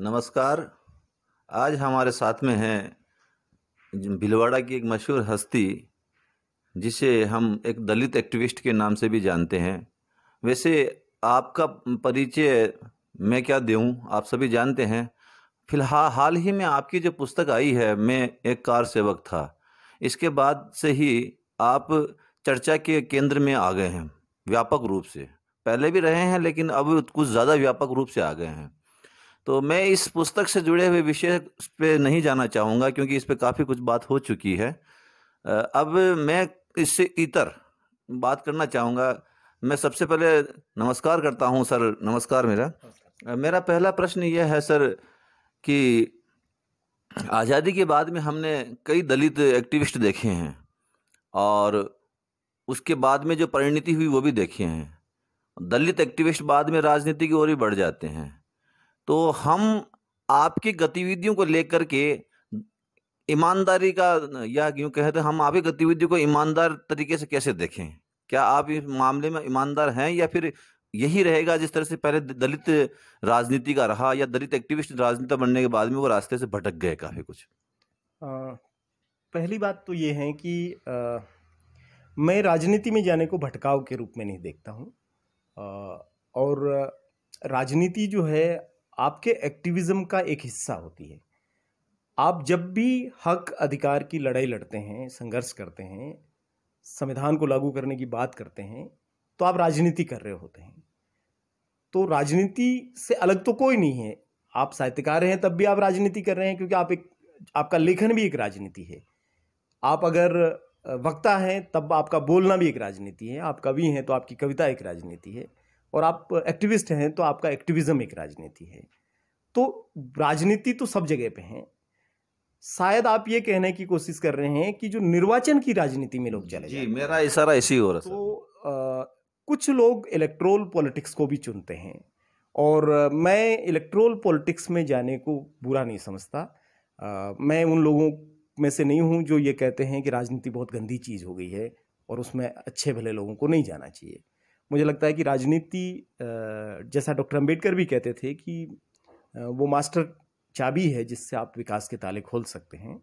नमस्कार आज हमारे साथ में हैं भिलवाड़ा की एक मशहूर हस्ती जिसे हम एक दलित एक्टिविस्ट के नाम से भी जानते हैं वैसे आपका परिचय मैं क्या दूँ आप सभी जानते हैं फिलहाल हाल ही में आपकी जो पुस्तक आई है मैं एक कार सेवक था इसके बाद से ही आप चर्चा के केंद्र में आ गए हैं व्यापक रूप से पहले भी रहे हैं लेकिन अब कुछ ज़्यादा व्यापक रूप से आ गए हैं तो मैं इस पुस्तक से जुड़े हुए विषय पे नहीं जाना चाहूँगा क्योंकि इस पर काफ़ी कुछ बात हो चुकी है अब मैं इससे इतर बात करना चाहूँगा मैं सबसे पहले नमस्कार करता हूँ सर नमस्कार मेरा मेरा पहला प्रश्न यह है सर कि आज़ादी के बाद में हमने कई दलित एक्टिविस्ट देखे हैं और उसके बाद में जो परिणति हुई वो भी देखे हैं दलित एक्टिविस्ट बाद में राजनीति की ओर ही बढ़ जाते हैं तो हम आपकी गतिविधियों को लेकर के ईमानदारी का या क्यों कहते तो हम आपकी गतिविधियों को ईमानदार तरीके से कैसे देखें क्या आप इस मामले में ईमानदार हैं या फिर यही रहेगा जिस तरह से पहले दलित राजनीति का रहा या दलित एक्टिविस्ट राजनीति बनने के बाद में वो रास्ते से भटक गए काफ़ी कुछ आ, पहली बात तो ये है कि आ, मैं राजनीति में जाने को भटकाव के रूप में नहीं देखता हूँ और राजनीति जो है आपके एक्टिविज़्म का एक हिस्सा होती है आप जब भी हक अधिकार की लड़ाई लड़ते हैं संघर्ष करते हैं संविधान को लागू करने की बात करते हैं तो आप राजनीति कर रहे होते हैं तो राजनीति से अलग तो कोई नहीं है आप साहित्यकार हैं तब भी आप राजनीति कर रहे हैं क्योंकि आप एक आपका लेखन भी एक राजनीति है आप अगर वक्ता हैं तब आपका बोलना भी एक राजनीति है आप कवि हैं तो आपकी कविता एक राजनीति है और आप एक्टिविस्ट हैं तो आपका एक्टिविज्म एक राजनीति है तो राजनीति तो सब जगह पे है शायद आप ये कहने की कोशिश कर रहे हैं कि जो निर्वाचन की राजनीति में लोग चले जी मेरा इशारा इसी हो रहा है तो आ, कुछ लोग इलेक्ट्रोल पॉलिटिक्स को भी चुनते हैं और मैं इलेक्ट्रोल पॉलिटिक्स में जाने को बुरा नहीं समझता आ, मैं उन लोगों में से नहीं हूँ जो ये कहते हैं कि राजनीति बहुत गंदी चीज़ हो गई है और उसमें अच्छे भले लोगों को नहीं जाना चाहिए मुझे लगता है कि राजनीति जैसा डॉक्टर अम्बेडकर भी कहते थे कि वो मास्टर चाबी है जिससे आप विकास के ताले खोल सकते हैं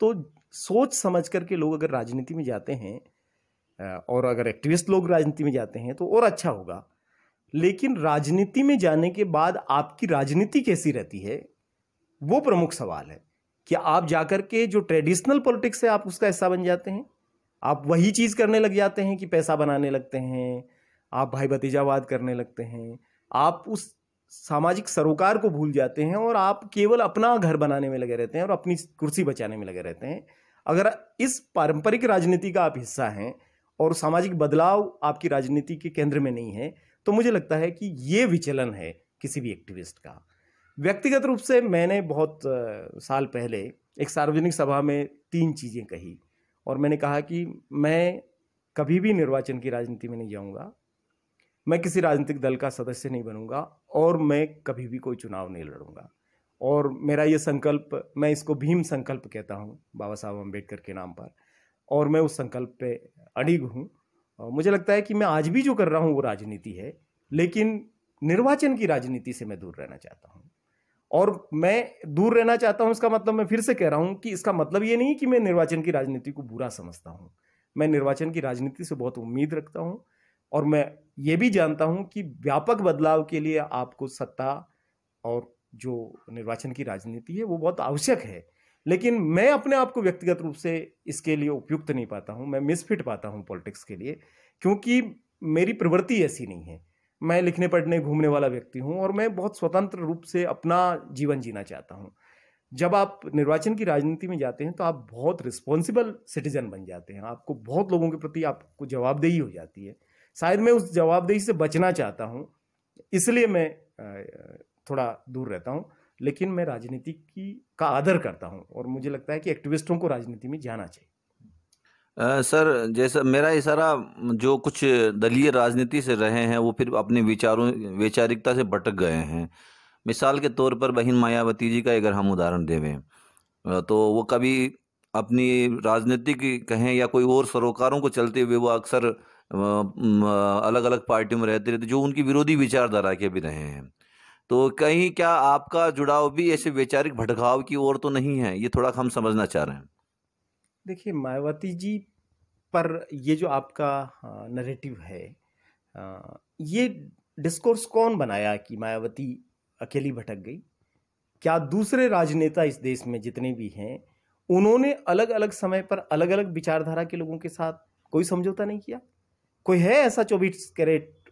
तो सोच समझ कर के लोग अगर राजनीति में जाते हैं और अगर एक्टिविस्ट लोग राजनीति में जाते हैं तो और अच्छा होगा लेकिन राजनीति में जाने के बाद आपकी राजनीति कैसी रहती है वो प्रमुख सवाल है कि आप जाकर के जो ट्रेडिशनल पॉलिटिक्स है आप उसका हिस्सा बन जाते हैं आप वही चीज़ करने लग जाते हैं कि पैसा बनाने लगते हैं आप भाई भतीजावाद करने लगते हैं आप उस सामाजिक सरोकार को भूल जाते हैं और आप केवल अपना घर बनाने में लगे रहते हैं और अपनी कुर्सी बचाने में लगे रहते हैं अगर इस पारंपरिक राजनीति का आप हिस्सा हैं और सामाजिक बदलाव आपकी राजनीति के केंद्र में नहीं है तो मुझे लगता है कि ये विचलन है किसी भी एक्टिविस्ट का व्यक्तिगत रूप से मैंने बहुत साल पहले एक सार्वजनिक सभा में तीन चीज़ें कही और मैंने कहा कि मैं कभी भी निर्वाचन की राजनीति में नहीं जाऊंगा मैं किसी राजनीतिक दल का सदस्य नहीं बनूंगा और मैं कभी भी कोई चुनाव नहीं लड़ूंगा और मेरा ये संकल्प मैं इसको भीम संकल्प कहता हूँ बाबा साहब अम्बेडकर के नाम पर और मैं उस संकल्प पे अड़िग हूँ मुझे लगता है कि मैं आज भी जो कर रहा हूँ वो राजनीति है लेकिन निर्वाचन की राजनीति से मैं दूर रहना चाहता हूँ और मैं दूर रहना चाहता हूँ इसका मतलब मैं फिर से कह रहा हूँ कि इसका मतलब ये नहीं कि मैं निर्वाचन की राजनीति को बुरा समझता हूँ मैं निर्वाचन की राजनीति से बहुत उम्मीद रखता हूँ और मैं ये भी जानता हूँ कि व्यापक बदलाव के लिए आपको सत्ता और जो निर्वाचन की राजनीति है वो बहुत आवश्यक है लेकिन मैं अपने आप को व्यक्तिगत रूप से इसके लिए उपयुक्त नहीं पाता हूँ मैं मिसफिट पाता हूँ पॉलिटिक्स के लिए क्योंकि मेरी प्रवृत्ति ऐसी नहीं है मैं लिखने पढ़ने घूमने वाला व्यक्ति हूँ और मैं बहुत स्वतंत्र रूप से अपना जीवन जीना चाहता हूँ जब आप निर्वाचन की राजनीति में जाते हैं तो आप बहुत रिस्पॉन्सिबल सिटीजन बन जाते हैं आपको बहुत लोगों के प्रति आपको जवाबदेही हो जाती है शायद मैं उस जवाबदेही से बचना चाहता हूँ इसलिए मैं थोड़ा दूर रहता हूँ लेकिन मैं राजनीति की का आदर करता हूँ और मुझे लगता है कि एक्टिविस्टों को राजनीति में जाना चाहिए आ, सर जैसा मेरा इशारा जो कुछ दलीय राजनीति से रहे हैं वो फिर अपने विचारों वैचारिकता से भटक गए हैं मिसाल के तौर पर बहन मायावती जी का अगर हम उदाहरण देवें तो वो कभी अपनी राजनीति की कहें या कोई और सरोकारों को चलते हुए वो अक्सर अलग अलग पार्टियों में रहते रहते जो उनकी विरोधी विचारधारा के भी रहे हैं तो कहीं क्या आपका जुड़ाव भी ऐसे वैचारिक भटकाव की ओर तो नहीं है ये थोड़ा हम समझना चाह रहे हैं देखिए मायावती जी पर ये जो आपका नरेटिव है ये डिस्कोर्स कौन बनाया कि मायावती अकेली भटक गई क्या दूसरे राजनेता इस देश में जितने भी हैं उन्होंने अलग अलग समय पर अलग अलग विचारधारा के लोगों के साथ कोई समझौता नहीं किया कोई है ऐसा चौबीस कैरेट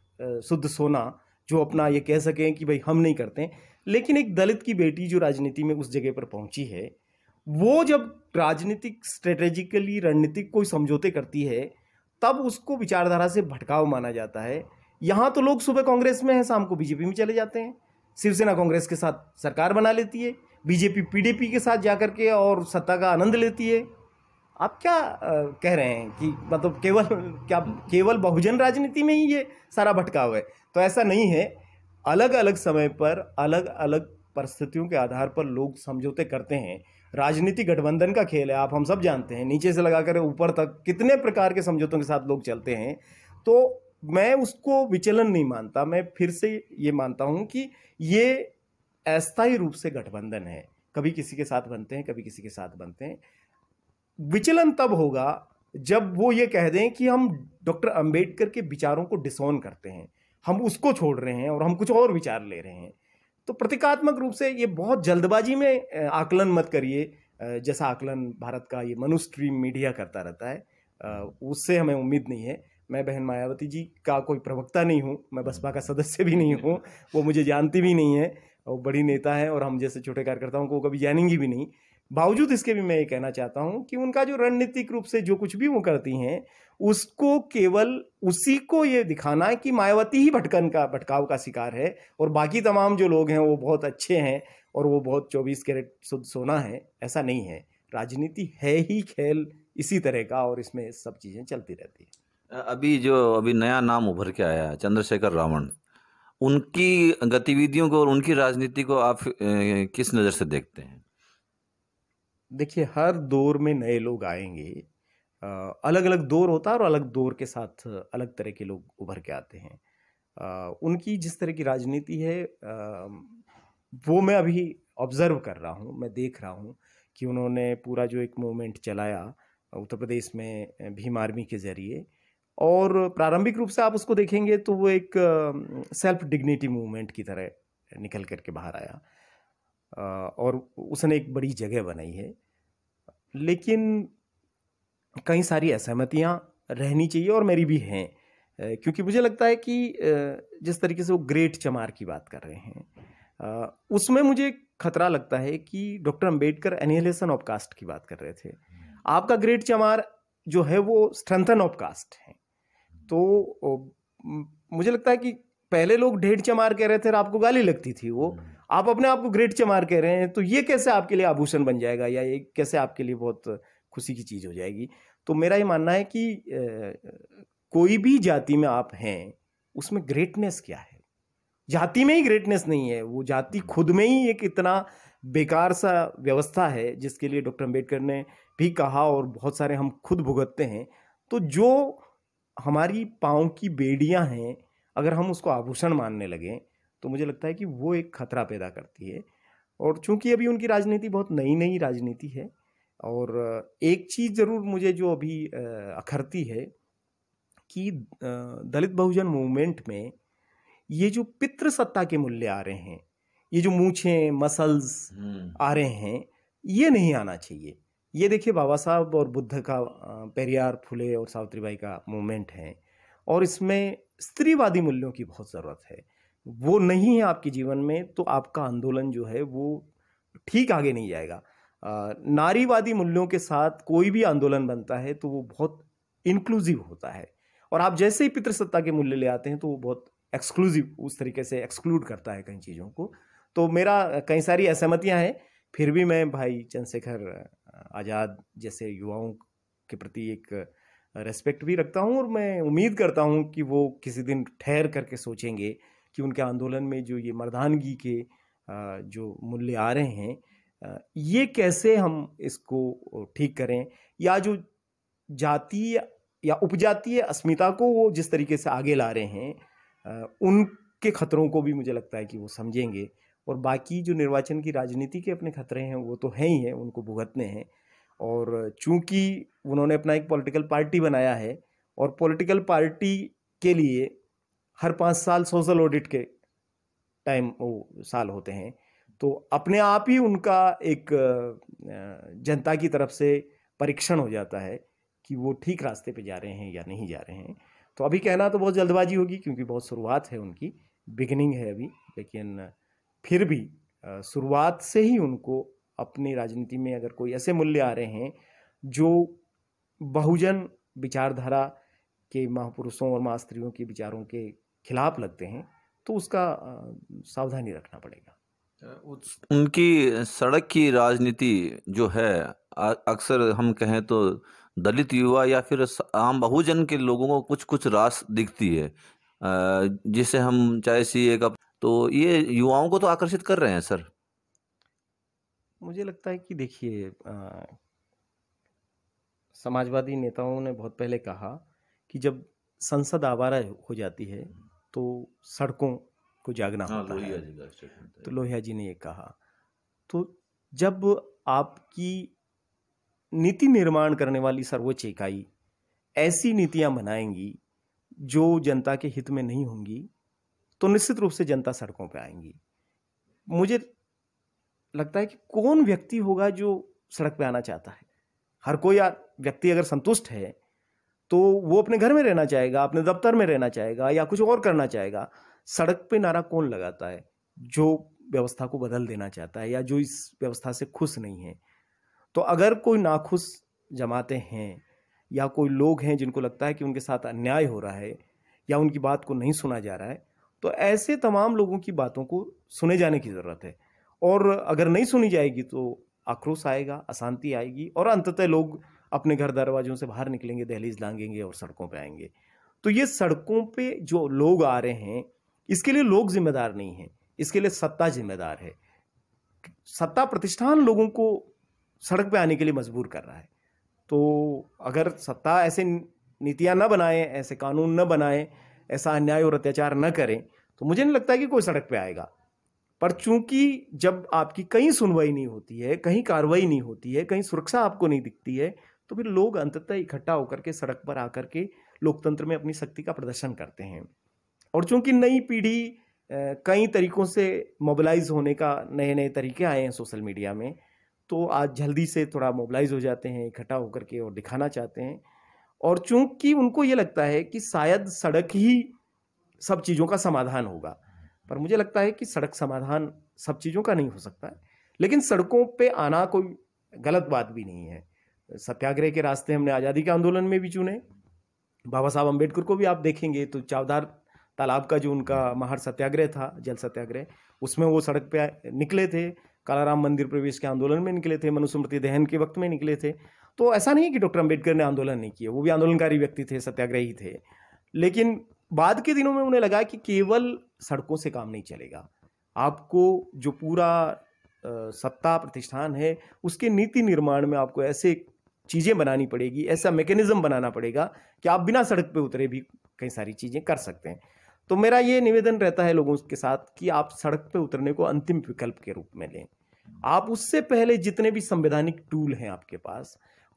शुद्ध सोना जो अपना ये कह सकें कि भाई हम नहीं करते लेकिन एक दलित की बेटी जो राजनीति में उस जगह पर पहुंची है वो जब राजनीतिक स्ट्रेटेजिकली रणनीतिक कोई समझौते करती है तब उसको विचारधारा से भटकाव माना जाता है यहाँ तो लोग सुबह कांग्रेस में हैं शाम को बीजेपी में चले जाते हैं शिवसेना कांग्रेस के साथ सरकार बना लेती है बीजेपी पीडीपी के साथ जाकर के और सत्ता का आनंद लेती है आप क्या कह रहे हैं कि मतलब केवल क्या केवल बहुजन राजनीति में ही ये सारा भटकाव है तो ऐसा नहीं है अलग अलग समय पर अलग अलग परिस्थितियों के आधार पर लोग समझौते करते हैं राजनीति गठबंधन का खेल है आप हम सब जानते हैं नीचे से लगाकर ऊपर तक कितने प्रकार के समझौतों के साथ लोग चलते हैं तो मैं उसको विचलन नहीं मानता मैं फिर से ये मानता हूँ कि ये अस्थायी रूप से गठबंधन है कभी किसी के साथ बनते हैं कभी किसी के साथ बनते हैं विचलन तब होगा जब वो ये कह दें कि हम डॉक्टर अंबेडकर के विचारों को डिसोन करते हैं हम उसको छोड़ रहे हैं और हम कुछ और विचार ले रहे हैं तो प्रतीकात्मक रूप से ये बहुत जल्दबाजी में आकलन मत करिए जैसा आकलन भारत का ये मनु स्ट्रीम मीडिया करता रहता है उससे हमें उम्मीद नहीं है मैं बहन मायावती जी का कोई प्रवक्ता नहीं हूँ मैं बसपा का सदस्य भी नहीं हूँ वो मुझे जानती भी नहीं है वो बड़ी नेता है और हम जैसे छोटे कार्यकर्ताओं को कभी जानेंगी भी नहीं बावजूद इसके भी मैं ये कहना चाहता हूं कि उनका जो रणनीतिक रूप से जो कुछ भी वो करती हैं उसको केवल उसी को ये दिखाना है कि मायावती ही भटकन का भटकाव का शिकार है और बाकी तमाम जो लोग हैं वो बहुत अच्छे हैं और वो बहुत चौबीस कैरेट शुद्ध सोना है ऐसा नहीं है राजनीति है ही खेल इसी तरह का और इसमें सब चीज़ें चलती रहती है अभी जो अभी नया नाम उभर के आया है चंद्रशेखर रावण उनकी गतिविधियों को और उनकी राजनीति को आप किस नज़र से देखते हैं देखिए हर दौर में नए लोग आएंगे अलग अलग दौर होता है और अलग दौर के साथ अलग तरह के लोग उभर के आते हैं उनकी जिस तरह की राजनीति है वो मैं अभी ऑब्ज़र्व कर रहा हूँ मैं देख रहा हूँ कि उन्होंने पूरा जो एक मूवमेंट चलाया उत्तर प्रदेश में भीम आर्मी के ज़रिए और प्रारंभिक रूप से आप उसको देखेंगे तो वो एक सेल्फ डिग्निटी मूवमेंट की तरह निकल करके बाहर आया और उसने एक बड़ी जगह बनाई है लेकिन कई सारी असहमतियाँ रहनी चाहिए और मेरी भी हैं क्योंकि मुझे लगता है कि जिस तरीके से वो ग्रेट चमार की बात कर रहे हैं उसमें मुझे खतरा लगता है कि doctor Ambedkar annihilation of caste की बात कर रहे थे आपका ग्रेट चमार जो है वो स्ट्रेंथन ऑफ कास्ट है तो मुझे लगता है कि पहले लोग ढेर चमार कह रहे थे और आपको गाली लगती थी वो आप अपने आप को ग्रेट चमार कह रहे हैं तो ये कैसे आपके लिए आभूषण बन जाएगा या ये कैसे आपके लिए बहुत खुशी की चीज़ हो जाएगी तो मेरा ये मानना है कि कोई भी जाति में आप हैं उसमें ग्रेटनेस क्या है जाति में ही ग्रेटनेस नहीं है वो जाति हम्म। खुद में ही एक इतना बेकार सा व्यवस्था है जिसके लिए डॉक्टर अम्बेडकर ने भी कहा और बहुत सारे हम खुद भुगतते हैं तो जो हमारी पाँव की बेड़ियाँ हैं अगर हम उसको आभूषण मानने लगें तो मुझे लगता है कि वो एक खतरा पैदा करती है और चूंकि अभी उनकी राजनीति बहुत नई नई राजनीति है और एक चीज़ ज़रूर मुझे जो अभी अखरती है कि दलित बहुजन मूवमेंट में ये जो पितृसत्ता के मूल्य आ रहे हैं ये जो मूछें मसल्स हम्म। आ रहे हैं ये नहीं आना चाहिए ये देखिए बाबा साहब और बुद्ध का पेरियार फुले और सावित्रीबाई का मूवमेंट है और इसमें स्त्रीवादी मूल्यों की बहुत ज़रूरत है वो नहीं है आपके जीवन में तो आपका आंदोलन जो है वो ठीक आगे नहीं जाएगा नारीवादी मूल्यों के साथ कोई भी आंदोलन बनता है तो वो बहुत इंक्लूसिव होता है और आप जैसे ही पितृसत्ता के मूल्य ले आते हैं तो वो बहुत एक्सक्लूसिव उस तरीके से एक्सक्लूड करता है कई चीज़ों को तो मेरा कई सारी असहमतियाँ हैं फिर भी मैं भाई चंद्रशेखर आज़ाद जैसे युवाओं के प्रति एक रेस्पेक्ट भी रखता हूँ और मैं उम्मीद करता हूँ कि वो किसी दिन ठहर करके सोचेंगे कि उनके आंदोलन में जो ये मर्दानगी के जो मूल्य आ रहे हैं ये कैसे हम इसको ठीक करें या जो जातीय या उपजातीय अस्मिता को वो जिस तरीके से आगे ला रहे हैं उनके खतरों को भी मुझे लगता है कि वो समझेंगे और बाकी जो निर्वाचन की राजनीति के अपने खतरे हैं वो तो हैं ही हैं उनको भुगतने हैं और चूंकि उन्होंने अपना एक पॉलिटिकल पार्टी बनाया है और पॉलिटिकल पार्टी के लिए हर पाँच साल सोशल ऑडिट के टाइम वो साल होते हैं तो अपने आप ही उनका एक जनता की तरफ से परीक्षण हो जाता है कि वो ठीक रास्ते पे जा रहे हैं या नहीं जा रहे हैं तो अभी कहना तो बहुत जल्दबाजी होगी क्योंकि बहुत शुरुआत है उनकी बिगनिंग है अभी लेकिन फिर भी शुरुआत से ही उनको अपनी राजनीति में अगर कोई ऐसे मूल्य आ रहे हैं जो बहुजन विचारधारा के महापुरुषों और महास्त्रियों के विचारों के खिलाफ लगते हैं तो उसका सावधानी रखना पड़ेगा उनकी सड़क की राजनीति जो है अक्सर हम कहें तो दलित युवा या फिर आम बहुजन के लोगों को कुछ कुछ रास दिखती है जिसे हम चाहे सी ए का तो ये युवाओं को तो आकर्षित कर रहे हैं सर मुझे लगता है कि देखिए समाजवादी नेताओं ने बहुत पहले कहा कि जब संसद आवारा हो जाती है तो सड़कों को जागना हाँ, होता है तो लोहिया जी ने ये कहा तो जब आपकी नीति निर्माण करने वाली सर्वोच्च इकाई ऐसी नीतियां बनाएंगी जो जनता के हित में नहीं होंगी तो निश्चित रूप से जनता सड़कों पर आएंगी मुझे लगता है कि कौन व्यक्ति होगा जो सड़क पर आना चाहता है हर कोई व्यक्ति अगर संतुष्ट है तो वो अपने घर में रहना चाहेगा अपने दफ्तर में रहना चाहेगा या कुछ और करना चाहेगा सड़क पे नारा कौन लगाता है जो व्यवस्था को बदल देना चाहता है या जो इस व्यवस्था से खुश नहीं है तो अगर कोई नाखुश जमाते हैं या कोई लोग हैं जिनको लगता है कि उनके साथ अन्याय हो रहा है या उनकी बात को नहीं सुना जा रहा है तो ऐसे तमाम लोगों की बातों को सुने जाने की ज़रूरत है और अगर नहीं सुनी जाएगी तो आक्रोश आएगा अशांति आएगी और अंततः लोग अपने घर दरवाजों से बाहर निकलेंगे दहलीज लांगेंगे और सड़कों पर आएंगे तो ये सड़कों पर जो लोग आ रहे हैं इसके लिए लोग जिम्मेदार नहीं हैं इसके लिए सत्ता जिम्मेदार है सत्ता प्रतिष्ठान लोगों को सड़क पे आने के लिए मजबूर कर रहा है तो अगर सत्ता ऐसे नीतियाँ न बनाए ऐसे कानून न बनाए ऐसा अन्याय और अत्याचार न करें तो मुझे नहीं लगता कि कोई सड़क पे आएगा पर चूंकि जब आपकी कहीं सुनवाई नहीं होती है कहीं कार्रवाई नहीं होती है कहीं सुरक्षा आपको नहीं दिखती है तो फिर लोग अंततः इकट्ठा होकर के सड़क पर आकर के लोकतंत्र में अपनी शक्ति का प्रदर्शन करते हैं और चूंकि नई पीढ़ी कई तरीकों से मोबिलाइज होने का नए नए तरीके आए हैं सोशल मीडिया में तो आज जल्दी से थोड़ा मोबिलाइज हो जाते हैं इकट्ठा होकर के और दिखाना चाहते हैं और चूंकि उनको ये लगता है कि शायद सड़क ही सब चीज़ों का समाधान होगा पर मुझे लगता है कि सड़क समाधान सब चीज़ों का नहीं हो सकता है लेकिन सड़कों पे आना कोई गलत बात भी नहीं है सत्याग्रह के रास्ते हमने आज़ादी के आंदोलन में भी चुने बाबा साहब अम्बेडकर को भी आप देखेंगे तो चावदार तालाब का जो उनका महार सत्याग्रह था जल सत्याग्रह उसमें वो सड़क पे निकले थे कालाराम मंदिर प्रवेश के आंदोलन में निकले थे मनुस्मृति दहन के वक्त में निकले थे तो ऐसा नहीं है कि डॉक्टर अम्बेडकर ने आंदोलन नहीं किया वो भी आंदोलनकारी व्यक्ति थे सत्याग्रही थे लेकिन बाद के दिनों में उन्हें लगा कि केवल सड़कों से काम नहीं चलेगा आपको जो पूरा सत्ता प्रतिष्ठान है उसके नीति निर्माण में आपको ऐसे चीज़ें बनानी पड़ेगी ऐसा मैकेनिज़्म बनाना पड़ेगा कि आप बिना सड़क पर उतरे भी कई सारी चीज़ें कर सकते हैं तो मेरा ये निवेदन रहता है लोगों के साथ कि आप सड़क पर उतरने को अंतिम विकल्प के रूप में लें आप उससे पहले जितने भी संवैधानिक टूल हैं आपके पास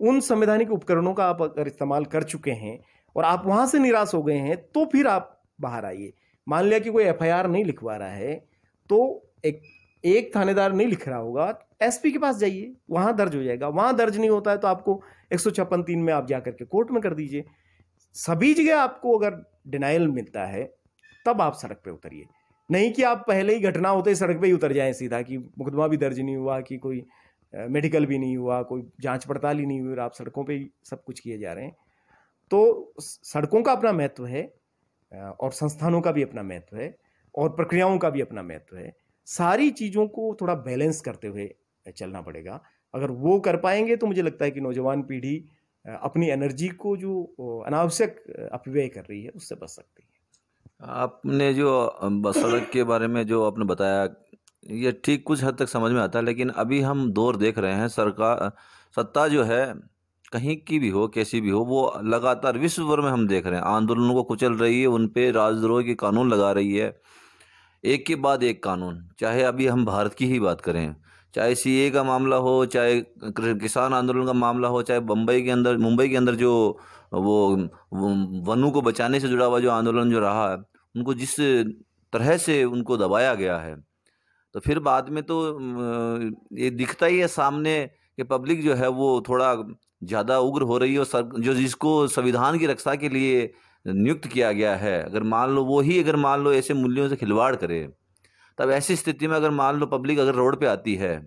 उन संवैधानिक उपकरणों का आप अगर इस्तेमाल कर चुके हैं और आप वहाँ से निराश हो गए हैं तो फिर आप बाहर आइए मान लिया कि कोई एफ नहीं लिखवा रहा है तो एक एक थानेदार नहीं लिख रहा होगा एसपी के पास जाइए वहाँ दर्ज हो जाएगा वहाँ दर्ज नहीं होता है तो आपको एक सौ छप्पन तीन में आप जा करके कोर्ट में कर दीजिए सभी जगह आपको अगर डिनाइल मिलता है तब आप सड़क पर उतरिए नहीं कि आप पहले ही घटना होते ही सड़क पर ही उतर जाए सीधा कि मुकदमा भी दर्ज नहीं हुआ कि कोई मेडिकल भी नहीं हुआ कोई जांच पड़ताल ही नहीं हुई और आप सड़कों पे ही सब कुछ किए जा रहे हैं तो सड़कों का अपना महत्व है और संस्थानों का भी अपना महत्व है और प्रक्रियाओं का भी अपना महत्व है सारी चीज़ों को थोड़ा बैलेंस करते हुए चलना पड़ेगा अगर वो कर पाएंगे तो मुझे लगता है कि नौजवान पीढ़ी अपनी एनर्जी को जो अनावश्यक अपव्यय कर रही है उससे बच सकती है आपने जो सड़क के बारे में जो आपने बताया ये ठीक कुछ हद तक समझ में आता है लेकिन अभी हम दौर देख रहे हैं सरकार सत्ता जो है कहीं की भी हो कैसी भी हो वो लगातार विश्व भर में हम देख रहे हैं आंदोलनों को कुचल रही है उन पर राजद्रोह के कानून लगा रही है एक के बाद एक कानून चाहे अभी हम भारत की ही बात करें चाहे सीए का मामला हो चाहे किसान आंदोलन का मामला हो चाहे बम्बई के अंदर मुंबई के अंदर जो वो वनों को बचाने से जुड़ा हुआ जो आंदोलन जो रहा है उनको जिस तरह से उनको दबाया गया है तो फिर बाद में तो ये दिखता ही है सामने कि पब्लिक जो है वो थोड़ा ज़्यादा उग्र हो रही है और जो जिसको संविधान की रक्षा के लिए नियुक्त किया गया है अगर मान लो वो ही अगर मान लो ऐसे मूल्यों से खिलवाड़ करे तब ऐसी स्थिति में अगर मान लो पब्लिक अगर रोड पे आती है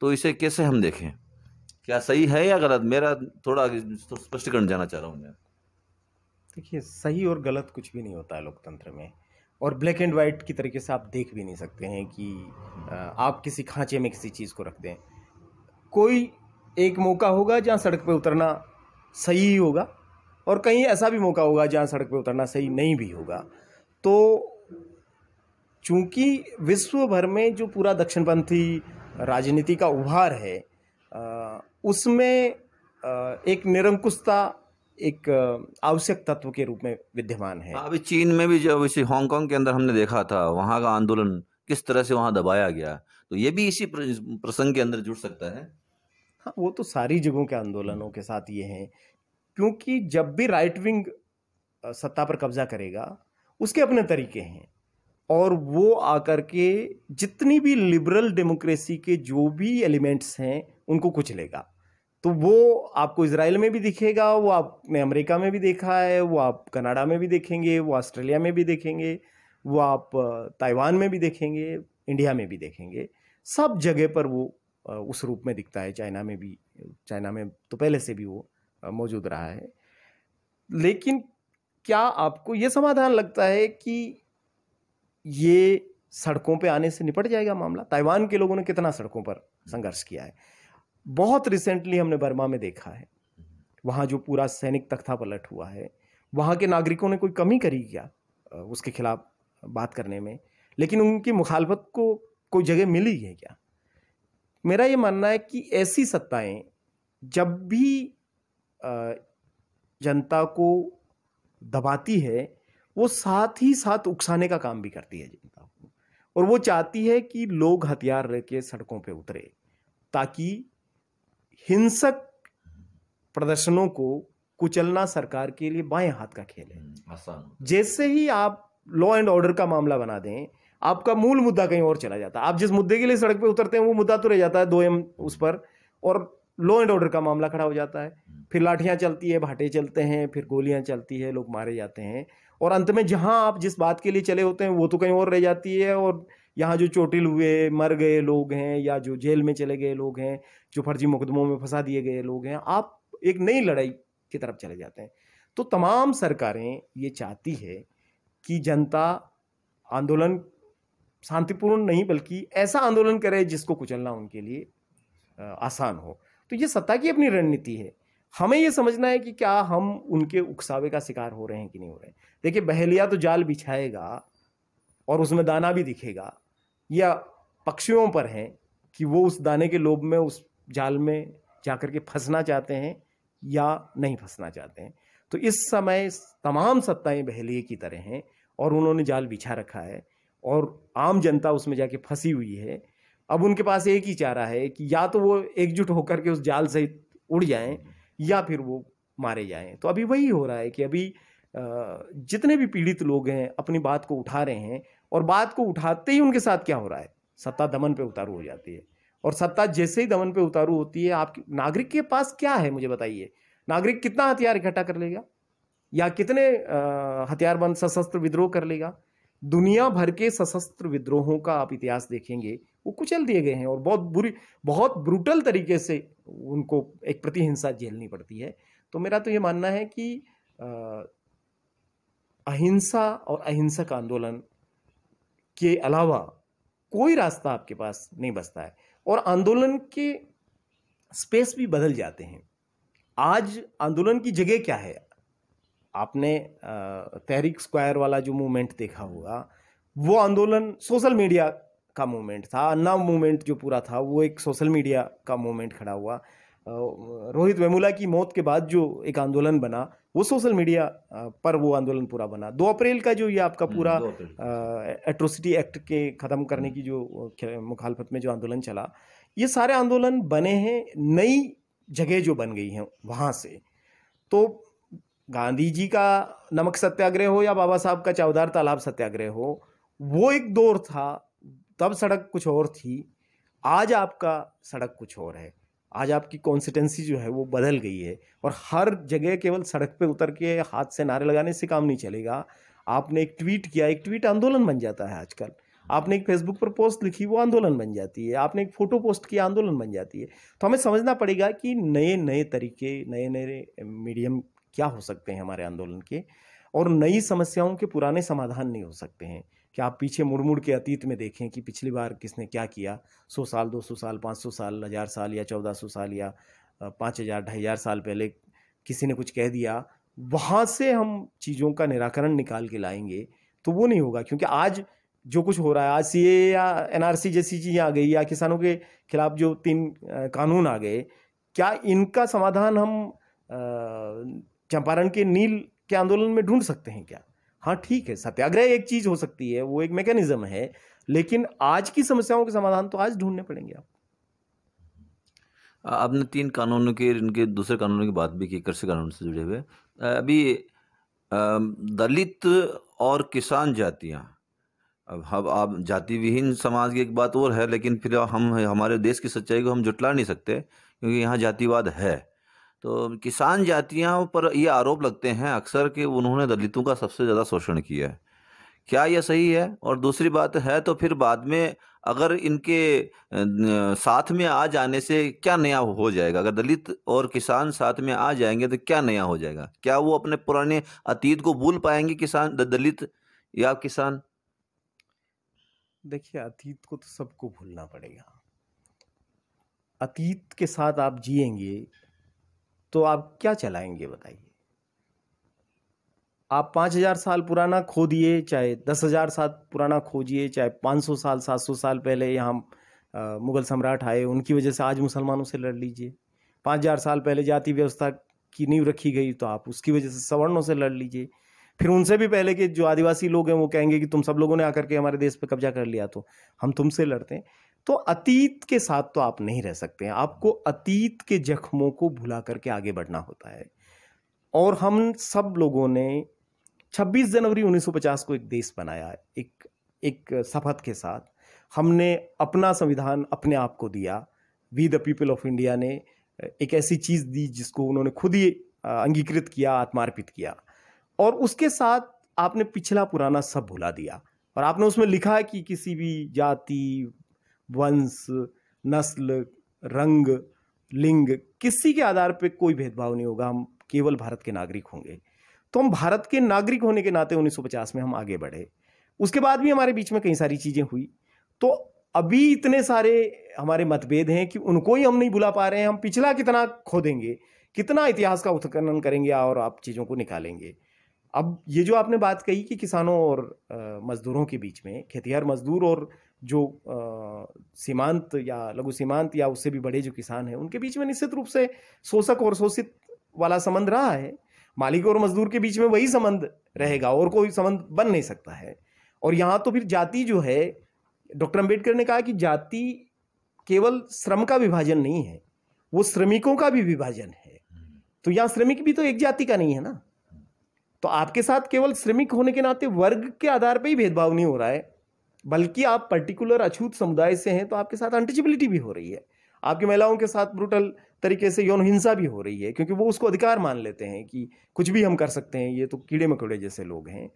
तो इसे कैसे हम देखें क्या सही है या गलत मेरा थोड़ा तो स्पष्टीकरण जाना चाह रहा हूँ मैं देखिए सही और गलत कुछ भी नहीं होता है लोकतंत्र में और ब्लैक एंड वाइट की तरीके से आप देख भी नहीं सकते हैं कि आप किसी खांचे में किसी चीज़ को रख दें कोई एक मौका होगा जहाँ सड़क पर उतरना सही ही होगा और कहीं ऐसा भी मौका होगा जहाँ सड़क पर उतरना सही नहीं भी होगा तो चूँकि विश्व भर में जो पूरा दक्षिणपंथी राजनीति का उभार है उसमें एक निरंकुशता एक आवश्यक तत्व के रूप में विद्यमान है अभी चीन में भी जब इसी हांगकांग के अंदर हमने देखा था वहाँ का आंदोलन किस तरह से वहाँ दबाया गया तो ये भी इसी प्रसंग के अंदर जुड़ सकता है हाँ वो तो सारी जगहों के आंदोलनों के साथ ये हैं क्योंकि जब भी राइट विंग सत्ता पर कब्जा करेगा उसके अपने तरीके हैं और वो आकर के जितनी भी लिबरल डेमोक्रेसी के जो भी एलिमेंट्स हैं उनको कुछ लेगा तो वो आपको इसराइल में भी दिखेगा वो आपने अमेरिका में भी देखा है वो आप कनाडा में भी देखेंगे वो ऑस्ट्रेलिया में भी देखेंगे वो आप ताइवान में भी देखेंगे इंडिया में भी देखेंगे सब जगह पर वो उस रूप में दिखता है चाइना में भी चाइना में तो पहले से भी वो मौजूद रहा है लेकिन क्या आपको ये समाधान लगता है कि ये सड़कों पे आने से निपट जाएगा मामला ताइवान के लोगों ने कितना सड़कों पर संघर्ष किया है बहुत रिसेंटली हमने बर्मा में देखा है वहाँ जो पूरा सैनिक तख्ता पलट हुआ है वहाँ के नागरिकों ने कोई कमी करी क्या उसके खिलाफ बात करने में लेकिन उनकी मुखालफत को कोई जगह मिली है क्या मेरा ये मानना है कि ऐसी सत्ताएं जब भी जनता को दबाती है वो साथ ही साथ उकसाने का काम भी करती है जनता को और वो चाहती है कि लोग हथियार लेके सड़कों पे उतरे ताकि हिंसक प्रदर्शनों को कुचलना सरकार के लिए बाएं हाथ का खेल है हम्म, जैसे ही आप लॉ एंड ऑर्डर का मामला बना दें आपका मूल मुद्दा कहीं और चला जाता है आप जिस मुद्दे के लिए सड़क पे उतरते हैं वो मुद्दा तो रह जाता है दो एम उस पर और लॉ एंड ऑर्डर का मामला खड़ा हो जाता है फिर लाठियाँ चलती है भाटे चलते हैं फिर गोलियाँ चलती है लोग मारे जाते हैं और अंत में जहाँ आप जिस बात के लिए चले होते हैं वो तो कहीं और रह जाती है और यहाँ जो चोटिल हुए मर गए लोग हैं या जो जेल में चले गए लोग हैं जो फर्जी मुकदमों में फंसा दिए गए लोग हैं आप एक नई लड़ाई की तरफ चले जाते हैं तो तमाम सरकारें ये चाहती है कि जनता आंदोलन शांतिपूर्ण नहीं बल्कि ऐसा आंदोलन करे जिसको कुचलना उनके लिए आसान हो तो ये सत्ता की अपनी रणनीति है हमें ये समझना है कि क्या हम उनके उकसावे का शिकार हो रहे हैं कि नहीं हो रहे हैं देखिए बहेलिया तो जाल बिछाएगा और उसमें दाना भी दिखेगा या पक्षियों पर है कि वो उस दाने के लोभ में उस जाल में जाकर के फंसना चाहते हैं या नहीं फंसना चाहते हैं तो इस समय तमाम सत्ताएं बहेलिए की तरह हैं और उन्होंने जाल बिछा रखा है और आम जनता उसमें जाके फंसी हुई है अब उनके पास एक ही चारा है कि या तो वो एकजुट होकर के उस जाल से उड़ जाएं या फिर वो मारे जाएं तो अभी वही हो रहा है कि अभी जितने भी पीड़ित लोग हैं अपनी बात को उठा रहे हैं और बात को उठाते ही उनके साथ क्या हो रहा है सत्ता दमन पे उतारू हो जाती है और सत्ता जैसे ही दमन पे उतारू होती है आपकी नागरिक के पास क्या है मुझे बताइए नागरिक कितना हथियार इकट्ठा कर लेगा या कितने हथियारबंद सशस्त्र विद्रोह कर लेगा दुनिया भर के सशस्त्र विद्रोहों का आप इतिहास देखेंगे वो कुचल दिए गए हैं और बहुत बुरी बहुत ब्रूटल तरीके से उनको एक प्रतिहिंसा झेलनी पड़ती है तो मेरा तो ये मानना है कि अहिंसा और अहिंसक आंदोलन के अलावा कोई रास्ता आपके पास नहीं बचता है और आंदोलन के स्पेस भी बदल जाते हैं आज आंदोलन की जगह क्या है आपने तहरीक स्क्वायर वाला जो मूवमेंट देखा होगा वो आंदोलन सोशल मीडिया का मूवमेंट था अन्ना मूवमेंट जो पूरा था वो एक सोशल मीडिया का मूवमेंट खड़ा हुआ रोहित वेमुला की मौत के बाद जो एक आंदोलन बना वो सोशल मीडिया पर वो आंदोलन पूरा बना दो अप्रैल का जो ये आपका हम्म, पूरा एट्रोसिटी एक्ट के ख़त्म करने की जो मुखालफत में जो आंदोलन चला ये सारे आंदोलन बने हैं नई जगह जो बन गई हैं वहाँ से तो गांधी जी का नमक सत्याग्रह हो या बाबा साहब का चावदार तालाब सत्याग्रह हो वो एक दौर था तब सड़क कुछ और थी आज आपका सड़क कुछ और है आज आपकी कॉन्सिटेंसी जो है वो बदल गई है और हर जगह केवल सड़क पे उतर के हाथ से नारे लगाने से काम नहीं चलेगा आपने एक ट्वीट किया एक ट्वीट आंदोलन बन जाता है आजकल आपने एक फेसबुक पर पोस्ट लिखी वो आंदोलन बन जाती है आपने एक फ़ोटो पोस्ट किया आंदोलन बन जाती है तो हमें समझना पड़ेगा कि नए नए तरीके नए नए मीडियम क्या हो सकते हैं हमारे आंदोलन के और नई समस्याओं के पुराने समाधान नहीं हो सकते हैं कि आप पीछे मुड़ मुड़ के अतीत में देखें कि पिछली बार किसने क्या किया सौ साल दो सौ साल पाँच सौ साल हज़ार साल या चौदह सौ साल या पाँच हज़ार ढाई हज़ार साल पहले किसी ने कुछ कह दिया वहाँ से हम चीज़ों का निराकरण निकाल के लाएंगे तो वो नहीं होगा क्योंकि आज जो कुछ हो रहा है आज सी ए या एन आर सी जैसी चीज़ें आ गई या किसानों के खिलाफ जो तीन कानून आ गए क्या इनका समाधान हम चंपारण के नील के आंदोलन में ढूंढ सकते हैं क्या हाँ ठीक है सत्याग्रह एक चीज हो सकती है वो एक मैकेनिज्म है लेकिन आज की समस्याओं के समाधान तो आज ढूंढने पड़ेंगे आप आपने तीन कानूनों के इनके दूसरे कानूनों की बात भी की कृषि कानून से जुड़े हुए अभी दलित और किसान जातियाँ अब हम आप जाति विहीन समाज की एक बात और है लेकिन फिर हम हमारे देश की सच्चाई को हम जुटला नहीं सकते क्योंकि यहाँ जातिवाद है तो किसान जातियाँ पर ये आरोप लगते हैं अक्सर कि उन्होंने दलितों का सबसे ज़्यादा शोषण किया है क्या यह सही है और दूसरी बात है तो फिर बाद में अगर इनके साथ में आ जाने से क्या नया हो जाएगा अगर दलित और किसान साथ में आ जाएंगे तो क्या नया हो जाएगा क्या वो अपने पुराने अतीत को भूल पाएंगे किसान दलित या किसान देखिए अतीत को तो सबको भूलना पड़ेगा अतीत के साथ आप जिएंगे तो आप क्या चलाएंगे बताइए आप पाँच हज़ार साल पुराना खो दिए चाहे दस हज़ार साल पुराना खोजिए चाहे पाँच सौ साल सात सौ साल पहले यहाँ मुग़ल सम्राट आए उनकी वजह से आज मुसलमानों से लड़ लीजिए पाँच हज़ार साल पहले जाति व्यवस्था की नींव रखी गई तो आप उसकी वजह से सवर्णों से लड़ लीजिए फिर उनसे भी पहले के जो आदिवासी लोग हैं वो कहेंगे कि तुम सब लोगों ने आकर के हमारे देश पर कब्जा कर लिया तो हम तुमसे लड़ते हैं तो अतीत के साथ तो आप नहीं रह सकते हैं आपको अतीत के जख्मों को भुला करके आगे बढ़ना होता है और हम सब लोगों ने 26 जनवरी 1950 को एक देश बनाया एक एक शपथ के साथ हमने अपना संविधान अपने आप को दिया we the people of India ने एक ऐसी चीज़ दी जिसको उन्होंने खुद ही अंगीकृत किया आत्मार्पित किया और उसके साथ आपने पिछला पुराना सब भुला दिया और आपने उसमें लिखा है कि किसी भी जाति वंश नस्ल रंग लिंग किसी के आधार पे कोई भेदभाव नहीं होगा हम केवल भारत के नागरिक होंगे तो हम भारत के नागरिक होने के नाते 1950 में हम आगे बढ़े उसके बाद भी हमारे बीच में कई सारी चीज़ें हुई तो अभी इतने सारे हमारे मतभेद हैं कि उनको ही हम नहीं बुला पा रहे हैं हम पिछला कितना खोदेंगे कितना इतिहास का उत्खनन करेंगे और आप चीज़ों को निकालेंगे अब ये जो आपने बात कही कि किसानों और मज़दूरों के बीच में खेतीहर मज़दूर और जो सीमांत या लघु सीमांत या उससे भी बड़े जो किसान हैं उनके बीच में निश्चित रूप से शोषक और शोषित वाला संबंध रहा है मालिक और मजदूर के बीच में वही संबंध रहेगा और कोई संबंध बन नहीं सकता है और यहाँ तो फिर जाति जो है डॉक्टर अम्बेडकर ने कहा कि जाति केवल श्रम का विभाजन नहीं है वो श्रमिकों का भी विभाजन है हम्म। तो यहाँ श्रमिक भी तो एक जाति का नहीं है ना तो आपके साथ केवल श्रमिक होने के नाते वर्ग के आधार पर ही भेदभाव नहीं हो रहा है बल्कि आप पर्टिकुलर अछूत समुदाय से हैं तो आपके साथ अनटचबिलिटी भी हो रही है आपकी महिलाओं के साथ ब्रूटल तरीके से यौन हिंसा भी हो रही है क्योंकि वो उसको अधिकार मान लेते हैं कि कुछ भी हम कर सकते हैं ये तो कीड़े मकोड़े जैसे लोग हैं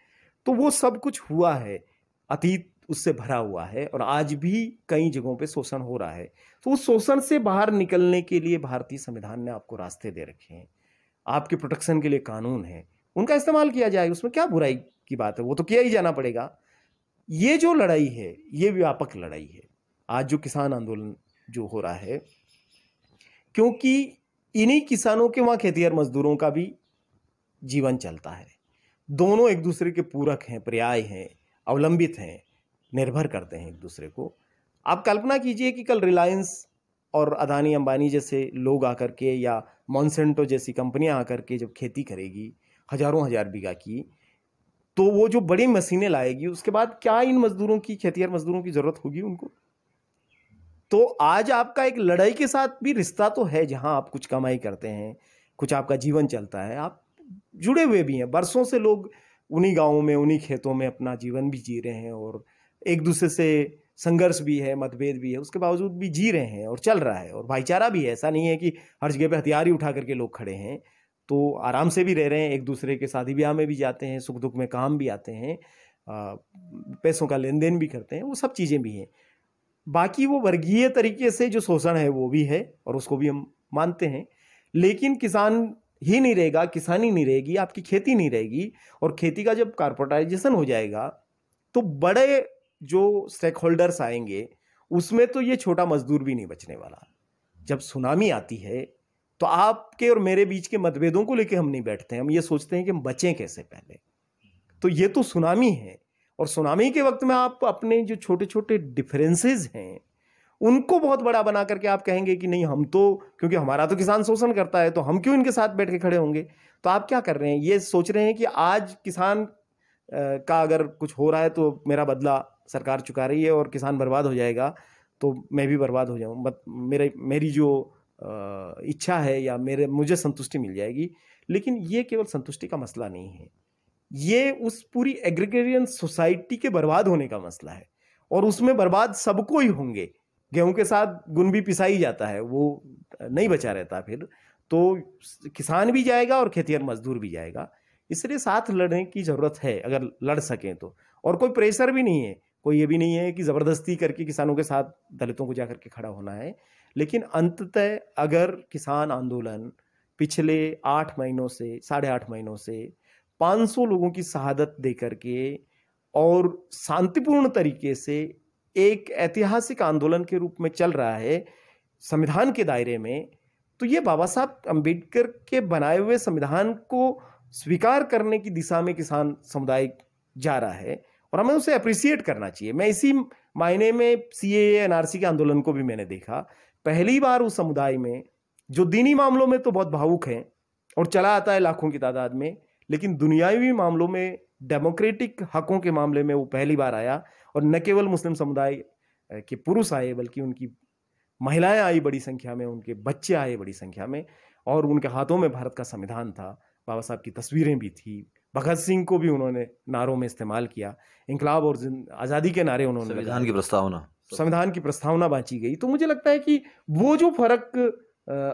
तो वो सब कुछ हुआ है अतीत उससे भरा हुआ है और आज भी कई जगहों पे शोषण हो रहा है तो उस शोषण से बाहर निकलने के लिए भारतीय संविधान ने आपको रास्ते दे रखे हैं आपके प्रोटेक्शन के लिए कानून है उनका इस्तेमाल किया जाए उसमें क्या बुराई की बात है वो तो किया ही जाना पड़ेगा ये जो लड़ाई है ये व्यापक लड़ाई है आज जो किसान आंदोलन जो हो रहा है क्योंकि इन्हीं किसानों के वहाँ खेतीहर मजदूरों का भी जीवन चलता है दोनों एक दूसरे के पूरक हैं पर्याय हैं अवलंबित हैं निर्भर करते हैं एक दूसरे को आप कल्पना कीजिए कि कल रिलायंस और अदानी अंबानी जैसे लोग आकर के या मॉन्सेंटो जैसी कंपनियां आकर के जब खेती करेगी हज़ारों हज़ार बीघा की तो वो जो बड़ी मशीनें लाएगी उसके बाद क्या इन मज़दूरों की खेतिहर मज़दूरों की ज़रूरत होगी उनको तो आज आपका एक लड़ाई के साथ भी रिश्ता तो है जहाँ आप कुछ कमाई करते हैं कुछ आपका जीवन चलता है आप जुड़े हुए भी हैं बरसों से लोग उन्हीं गाँवों में उन्हीं खेतों में अपना जीवन भी जी रहे हैं और एक दूसरे से संघर्ष भी है मतभेद भी है उसके बावजूद भी जी रहे हैं और चल रहा है और भाईचारा भी है ऐसा नहीं है कि हर जगह पर हथियार ही उठा करके लोग खड़े हैं तो आराम से भी रह रहे हैं एक दूसरे के शादी ब्याह में भी जाते हैं सुख दुख में काम भी आते हैं पैसों का लेन देन भी करते हैं वो सब चीज़ें भी हैं बाकी वो वर्गीय तरीके से जो शोषण है वो भी है और उसको भी हम मानते हैं लेकिन किसान ही नहीं रहेगा किसानी नहीं रहेगी आपकी खेती नहीं रहेगी और खेती का जब कारपोरेटाइजेशन हो जाएगा तो बड़े जो स्टेक होल्डर्स आएंगे उसमें तो ये छोटा मजदूर भी नहीं बचने वाला जब सुनामी आती है तो आपके और मेरे बीच के मतभेदों को लेके हम नहीं बैठते हैं हम ये सोचते हैं कि हम बचें कैसे पहले तो ये तो सुनामी है और सुनामी के वक्त में आप अपने जो छोटे छोटे डिफरेंसेस हैं उनको बहुत बड़ा बना करके आप कहेंगे कि नहीं हम तो क्योंकि हमारा तो किसान शोषण करता है तो हम क्यों इनके साथ बैठ के खड़े होंगे तो आप क्या कर रहे हैं ये सोच रहे हैं कि आज किसान का अगर कुछ हो रहा है तो मेरा बदला सरकार चुका रही है और किसान बर्बाद हो जाएगा तो मैं भी बर्बाद हो जाऊँ मेरे मेरी जो इच्छा है या मेरे मुझे संतुष्टि मिल जाएगी लेकिन ये केवल संतुष्टि का मसला नहीं है ये उस पूरी एग्रीगेरियन सोसाइटी के बर्बाद होने का मसला है और उसमें बर्बाद सबको ही होंगे गेहूं के साथ गुन भी पिसाई जाता है वो नहीं बचा रहता फिर तो किसान भी जाएगा और और मजदूर भी जाएगा इसलिए साथ लड़ने की ज़रूरत है अगर लड़ सकें तो और कोई प्रेशर भी नहीं है कोई ये भी नहीं है कि ज़बरदस्ती करके किसानों के साथ दलितों को जा करके खड़ा होना है लेकिन अंततः अगर किसान आंदोलन पिछले आठ महीनों से साढ़े आठ महीनों से 500 लोगों की शहादत दे करके और शांतिपूर्ण तरीके से एक ऐतिहासिक आंदोलन के रूप में चल रहा है संविधान के दायरे में तो ये बाबा साहब अम्बेडकर के बनाए हुए संविधान को स्वीकार करने की दिशा में किसान समुदाय जा रहा है और हमें उसे अप्रिसिएट करना चाहिए मैं इसी मायने में सी ए एन आर सी के आंदोलन को भी मैंने देखा पहली बार उस समुदाय में जो दीनी मामलों में तो बहुत भावुक हैं और चला आता है लाखों की तादाद में लेकिन दुनियावी मामलों में डेमोक्रेटिक हकों के मामले में वो पहली बार आया और न केवल मुस्लिम समुदाय के पुरुष आए बल्कि उनकी महिलाएं आई बड़ी संख्या में उनके बच्चे आए बड़ी संख्या में और उनके हाथों में भारत का संविधान था बाबा साहब की तस्वीरें भी थी भगत सिंह को भी उन्होंने नारों में इस्तेमाल किया इनकलाब और आज़ादी के नारे उन्होंने संविधान की प्रस्तावना तो संविधान की प्रस्तावना बांची गई तो मुझे लगता है कि वो जो फर्क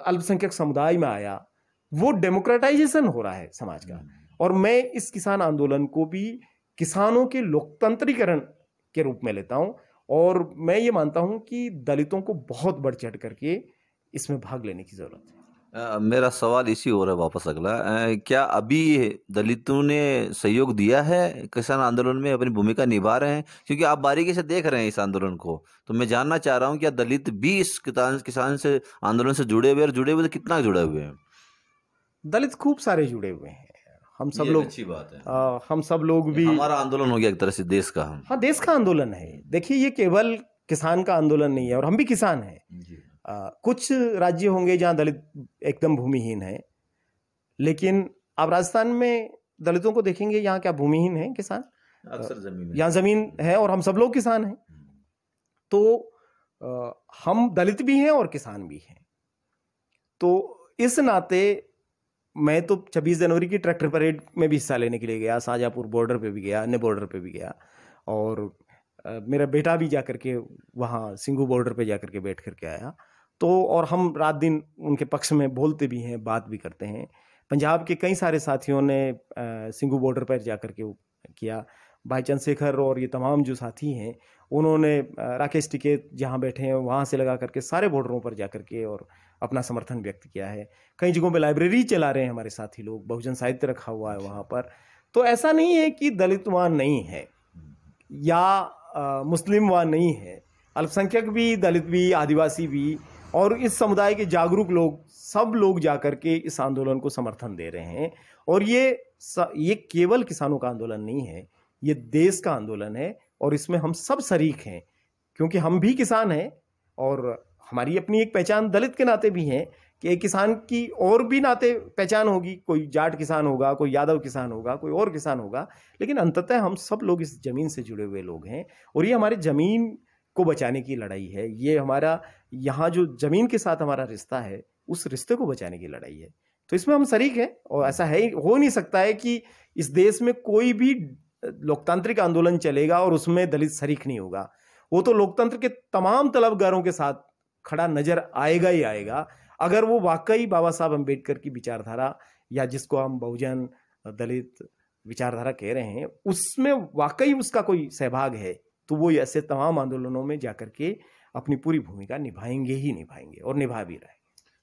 अल्पसंख्यक समुदाय में आया वो डेमोक्रेटाइजेशन हो रहा है समाज का हम्म। और मैं इस किसान आंदोलन को भी किसानों के लोकतंत्रीकरण के रूप में लेता हूँ और मैं ये मानता हूँ कि दलितों को बहुत बढ़ चढ़ करके इसमें भाग लेने की ज़रूरत है मेरा सवाल इसी हो रहा है वापस अगला क्या अभी दलितों ने सहयोग दिया है किसान आंदोलन में अपनी भूमिका निभा रहे हैं क्योंकि आप बारीकी से देख रहे हैं इस आंदोलन को तो मैं जानना चाह रहा हूँ क्या दलित भी इस किसान किसान से आंदोलन से जुड़े हुए और जुड़े हुए तो कितना जुड़े हुए हैं दलित खूब सारे जुड़े हुए हैं हम सब लोग अच्छी बात है आ, हम सब लोग भी हमारा आंदोलन हो गया एक तरह से देश का हम हाँ देश का आंदोलन है देखिए ये केवल किसान का आंदोलन नहीं है और हम भी किसान हैं कुछ राज्य होंगे जहाँ दलित एकदम भूमिहीन है लेकिन आप राजस्थान में दलितों को देखेंगे यहाँ क्या भूमिहीन है किसान अक्सर जमीन यहाँ जमीन है और हम सब लोग किसान हैं तो आ, हम दलित भी हैं और किसान भी हैं तो इस नाते मैं तो 26 जनवरी की ट्रैक्टर परेड में भी हिस्सा लेने के लिए गया शाहजहाँपुर बॉर्डर पे भी गया अन्य बॉर्डर पे भी गया और आ, मेरा बेटा भी जा के वहाँ सिंगू बॉर्डर पे जा के बैठ करके आया तो और हम रात दिन उनके पक्ष में बोलते भी हैं बात भी करते हैं पंजाब के कई सारे साथियों ने सिंगू बॉर्डर पर जा कर के किया भाई चंद्रशेखर और ये तमाम जो साथी हैं उन्होंने राकेश टिकेत जहाँ बैठे हैं वहाँ से लगा करके सारे बॉर्डरों पर जा करके और अपना समर्थन व्यक्त किया है कई जगहों पे लाइब्रेरी चला रहे हैं हमारे साथी लोग बहुजन साहित्य रखा हुआ है अच्छा। वहाँ पर तो ऐसा नहीं है कि दलितवान नहीं है या मुस्लिम वहाँ नहीं है अल्पसंख्यक भी दलित भी आदिवासी भी और इस समुदाय के जागरूक लोग सब लोग जाकर के इस आंदोलन को समर्थन दे रहे हैं और ये ये केवल किसानों का आंदोलन नहीं है ये देश का आंदोलन है और इसमें हम सब शरीक हैं क्योंकि हम भी किसान हैं और हमारी अपनी एक पहचान दलित के नाते भी हैं कि एक किसान की और भी नाते पहचान होगी कोई जाट किसान होगा कोई यादव किसान होगा कोई और किसान होगा लेकिन अंततः हम सब लोग इस ज़मीन से जुड़े हुए लोग हैं और ये हमारे ज़मीन को बचाने की लड़ाई है ये हमारा यहाँ जो ज़मीन के साथ हमारा रिश्ता है उस रिश्ते को बचाने की लड़ाई है तो इसमें हम शरीक हैं और ऐसा है हो नहीं सकता है कि इस देश में कोई भी लोकतांत्रिक आंदोलन चलेगा और उसमें दलित शरीक नहीं होगा वो तो लोकतंत्र के तमाम तलबगारों के साथ खड़ा नजर आएगा ही आएगा अगर वो वाकई बाबा साहब अम्बेडकर की विचारधारा या जिसको हम बहुजन दलित विचारधारा कह रहे हैं उसमें वाकई उसका कोई सहभाग है तो वो ऐसे तमाम आंदोलनों में जा के अपनी पूरी भूमिका निभाएंगे ही निभाएंगे और निभा भी रहे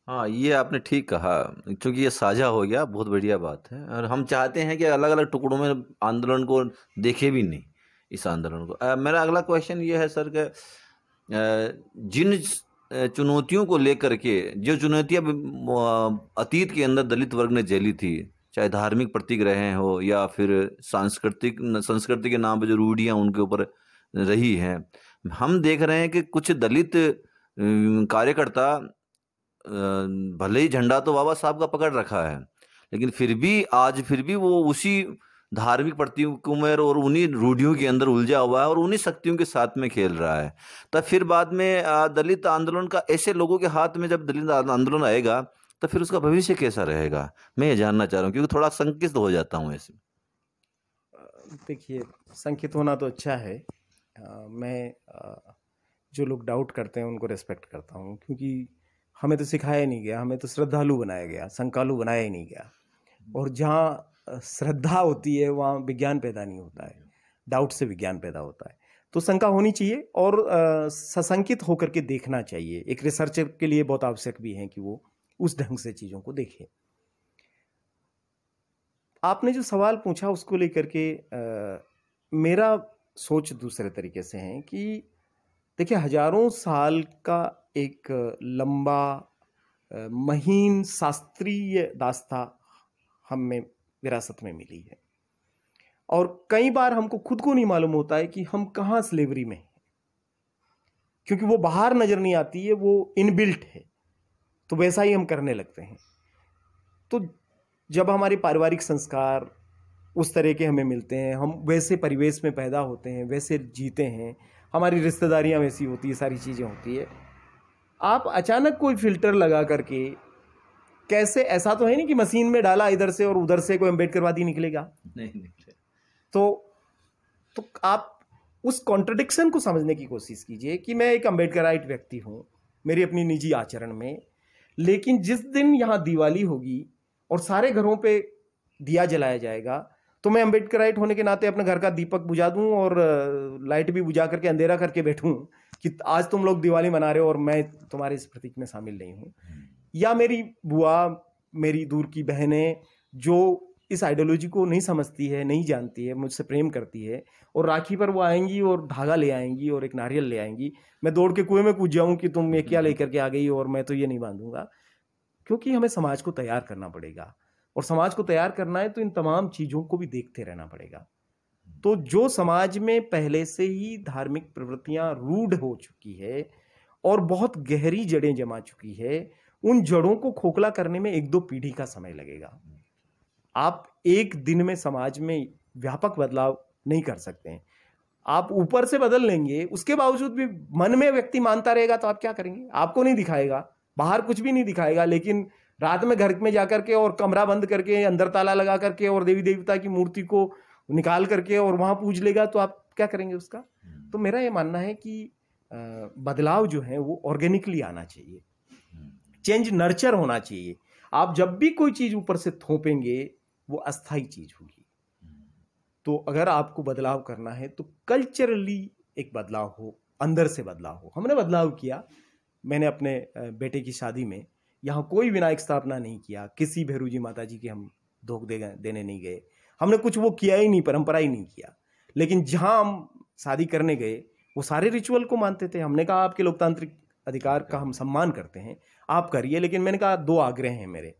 हाँ ये आपने ठीक कहा क्योंकि ये साझा हो गया बहुत बढ़िया बात है और हम चाहते हैं कि अलग अलग टुकड़ों में आंदोलन को देखे भी नहीं इस आंदोलन को आ, मेरा अगला क्वेश्चन ये है सर कि जिन चुनौतियों को लेकर के जो चुनौतियाँ अतीत के अंदर दलित वर्ग ने झेली थी चाहे धार्मिक प्रतीक रहे हो या फिर सांस्कृतिक संस्कृति के नाम पर जो रूढ़ियाँ उनके ऊपर रही है हम देख रहे हैं कि कुछ दलित कार्यकर्ता भले ही झंडा तो बाबा साहब का पकड़ रखा है लेकिन फिर भी आज फिर भी वो उसी धार्मिक प्रतीकों में और उन्हीं रूढ़ियों के अंदर उलझा हुआ है और उन्हीं शक्तियों के साथ में खेल रहा है तब तो फिर बाद में दलित आंदोलन का ऐसे लोगों के हाथ में जब दलित आंदोलन आएगा तो फिर उसका भविष्य कैसा रहेगा मैं ये जानना चाह रहा हूँ क्योंकि थोड़ा संकित हो जाता हूँ ऐसे देखिए संकित होना तो अच्छा है मैं जो लोग डाउट करते हैं उनको रेस्पेक्ट करता हूँ क्योंकि हमें तो सिखाया नहीं गया हमें तो श्रद्धालु बनाया गया संकालु बनाया ही नहीं गया हम्म। और जहाँ श्रद्धा होती है वहाँ विज्ञान पैदा नहीं होता है डाउट से विज्ञान पैदा होता है तो शंका होनी चाहिए और सशंकित होकर के देखना चाहिए एक रिसर्चर के लिए बहुत आवश्यक भी है कि वो उस ढंग से चीज़ों को देखे आपने जो सवाल पूछा उसको लेकर के मेरा सोच दूसरे तरीके से हैं कि देखिए हजारों साल का एक लंबा महीन शास्त्रीय दास्ता हम में विरासत में मिली है और कई बार हमको खुद को नहीं मालूम होता है कि हम कहाँ स्लेवरी में हैं क्योंकि वो बाहर नज़र नहीं आती है वो इनबिल्ट है तो वैसा ही हम करने लगते हैं तो जब हमारे पारिवारिक संस्कार उस तरह के हमें मिलते हैं हम वैसे परिवेश में पैदा होते हैं वैसे जीते हैं हमारी रिश्तेदारियाँ वैसी होती है सारी चीज़ें होती है आप अचानक कोई फ़िल्टर लगा करके कैसे ऐसा तो है नहीं कि मशीन में डाला इधर से और उधर से कोई अम्बेडकरवादी निकलेगा नहीं निकले तो तो आप उस कॉन्ट्रडिक्शन को समझने की कोशिश कीजिए कि मैं एक अम्बेडकराइट व्यक्ति हूँ मेरी अपनी निजी आचरण में लेकिन जिस दिन यहाँ दिवाली होगी और सारे घरों पे दिया जलाया जाएगा तो मैं अम्बेडकराइट होने के नाते अपने घर का दीपक बुझा दूँ और लाइट भी बुझा करके अंधेरा करके बैठूँ कि आज तुम लोग दिवाली मना रहे हो और मैं तुम्हारे इस प्रतीक में शामिल नहीं हूँ हम्म। या मेरी बुआ मेरी दूर की बहनें जो इस आइडियोलॉजी को नहीं समझती है नहीं जानती है मुझसे प्रेम करती है और राखी पर वो आएंगी और धागा ले आएंगी और एक नारियल ले आएंगी मैं दौड़ के कुएं में कूद जाऊं कि तुम ये क्या हम्म। लेकर के आ गई और मैं तो ये नहीं बांधूंगा क्योंकि हमें समाज को तैयार करना पड़ेगा और समाज को तैयार करना है तो इन तमाम चीज़ों को भी देखते रहना पड़ेगा तो जो समाज में पहले से ही धार्मिक प्रवृत्तियां रूढ़ हो चुकी है और बहुत गहरी जड़ें जमा चुकी है उन जड़ों को खोखला करने में एक दो पीढ़ी का समय लगेगा आप एक दिन में समाज में व्यापक बदलाव नहीं कर सकते हैं आप ऊपर से बदल लेंगे उसके बावजूद भी मन में व्यक्ति मानता रहेगा तो आप क्या करेंगे आपको नहीं दिखाएगा बाहर कुछ भी नहीं दिखाएगा लेकिन रात में घर में जा करके और कमरा बंद करके अंदर ताला लगा करके और देवी देवता की मूर्ति को निकाल करके और वहाँ पूज लेगा तो आप क्या करेंगे उसका हम्म। तो मेरा ये मानना है कि बदलाव जो है वो ऑर्गेनिकली आना चाहिए चेंज हम्म। नर्चर होना चाहिए आप जब भी कोई चीज़ ऊपर से थोपेंगे वो अस्थाई चीज़ होगी हम्म। तो अगर आपको बदलाव करना है तो कल्चरली एक बदलाव हो अंदर से बदलाव हो हमने बदलाव किया मैंने अपने बेटे की शादी में यहाँ कोई विनायक स्थापना नहीं किया किसी भैरू जी माता जी के हम धोख दे देने नहीं गए हमने कुछ वो किया ही नहीं परंपरा ही नहीं किया लेकिन जहाँ हम शादी करने गए वो सारे रिचुअल को मानते थे हमने कहा आपके लोकतांत्रिक अधिकार का हम सम्मान करते हैं आप करिए लेकिन मैंने कहा दो आग्रह हैं मेरे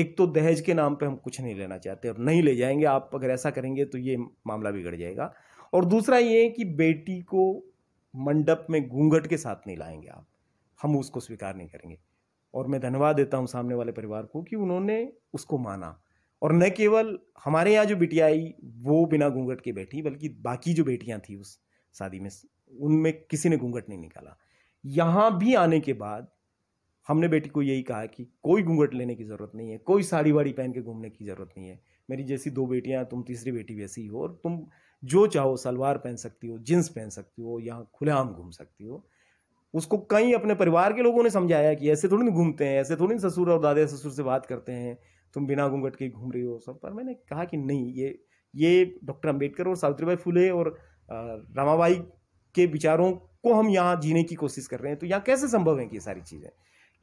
एक तो दहेज के नाम पे हम कुछ नहीं लेना चाहते और नहीं ले जाएंगे आप अगर ऐसा करेंगे तो ये मामला बिगड़ जाएगा और दूसरा ये कि बेटी को मंडप में घूंघट के साथ नहीं लाएंगे आप हम उसको स्वीकार नहीं करेंगे और मैं धन्यवाद देता हूँ सामने वाले परिवार को कि उन्होंने उसको माना और न केवल हमारे यहाँ जो बिटिया आई वो बिना घूंघट के बैठी बल्कि बाकी जो बेटियाँ थी उस शादी में उनमें किसी ने घूंघट नहीं निकाला यहाँ भी आने के बाद हमने बेटी को यही कहा कि कोई घूंघट लेने की ज़रूरत नहीं है कोई साड़ी वाड़ी पहन के घूमने की ज़रूरत नहीं है मेरी जैसी दो बेटियाँ तुम तीसरी बेटी वैसी हो और तुम जो चाहो सलवार पहन सकती हो जींस पहन सकती हो यहाँ खुलेआम घूम सकती हो उसको कई अपने परिवार के लोगों ने समझाया कि ऐसे थोड़ी ना घूमते हैं ऐसे थोड़ी ना ससुर और दादा ससुर से बात करते हैं तुम बिना घूंघट के घूम रही हो सब पर मैंने कहा कि नहीं ये ये डॉक्टर अम्बेडकर और सावित्रीबाई फुले और रामाबाई के विचारों को हम यहाँ जीने की कोशिश कर रहे हैं तो यहाँ कैसे संभव है कि ये सारी चीज़ें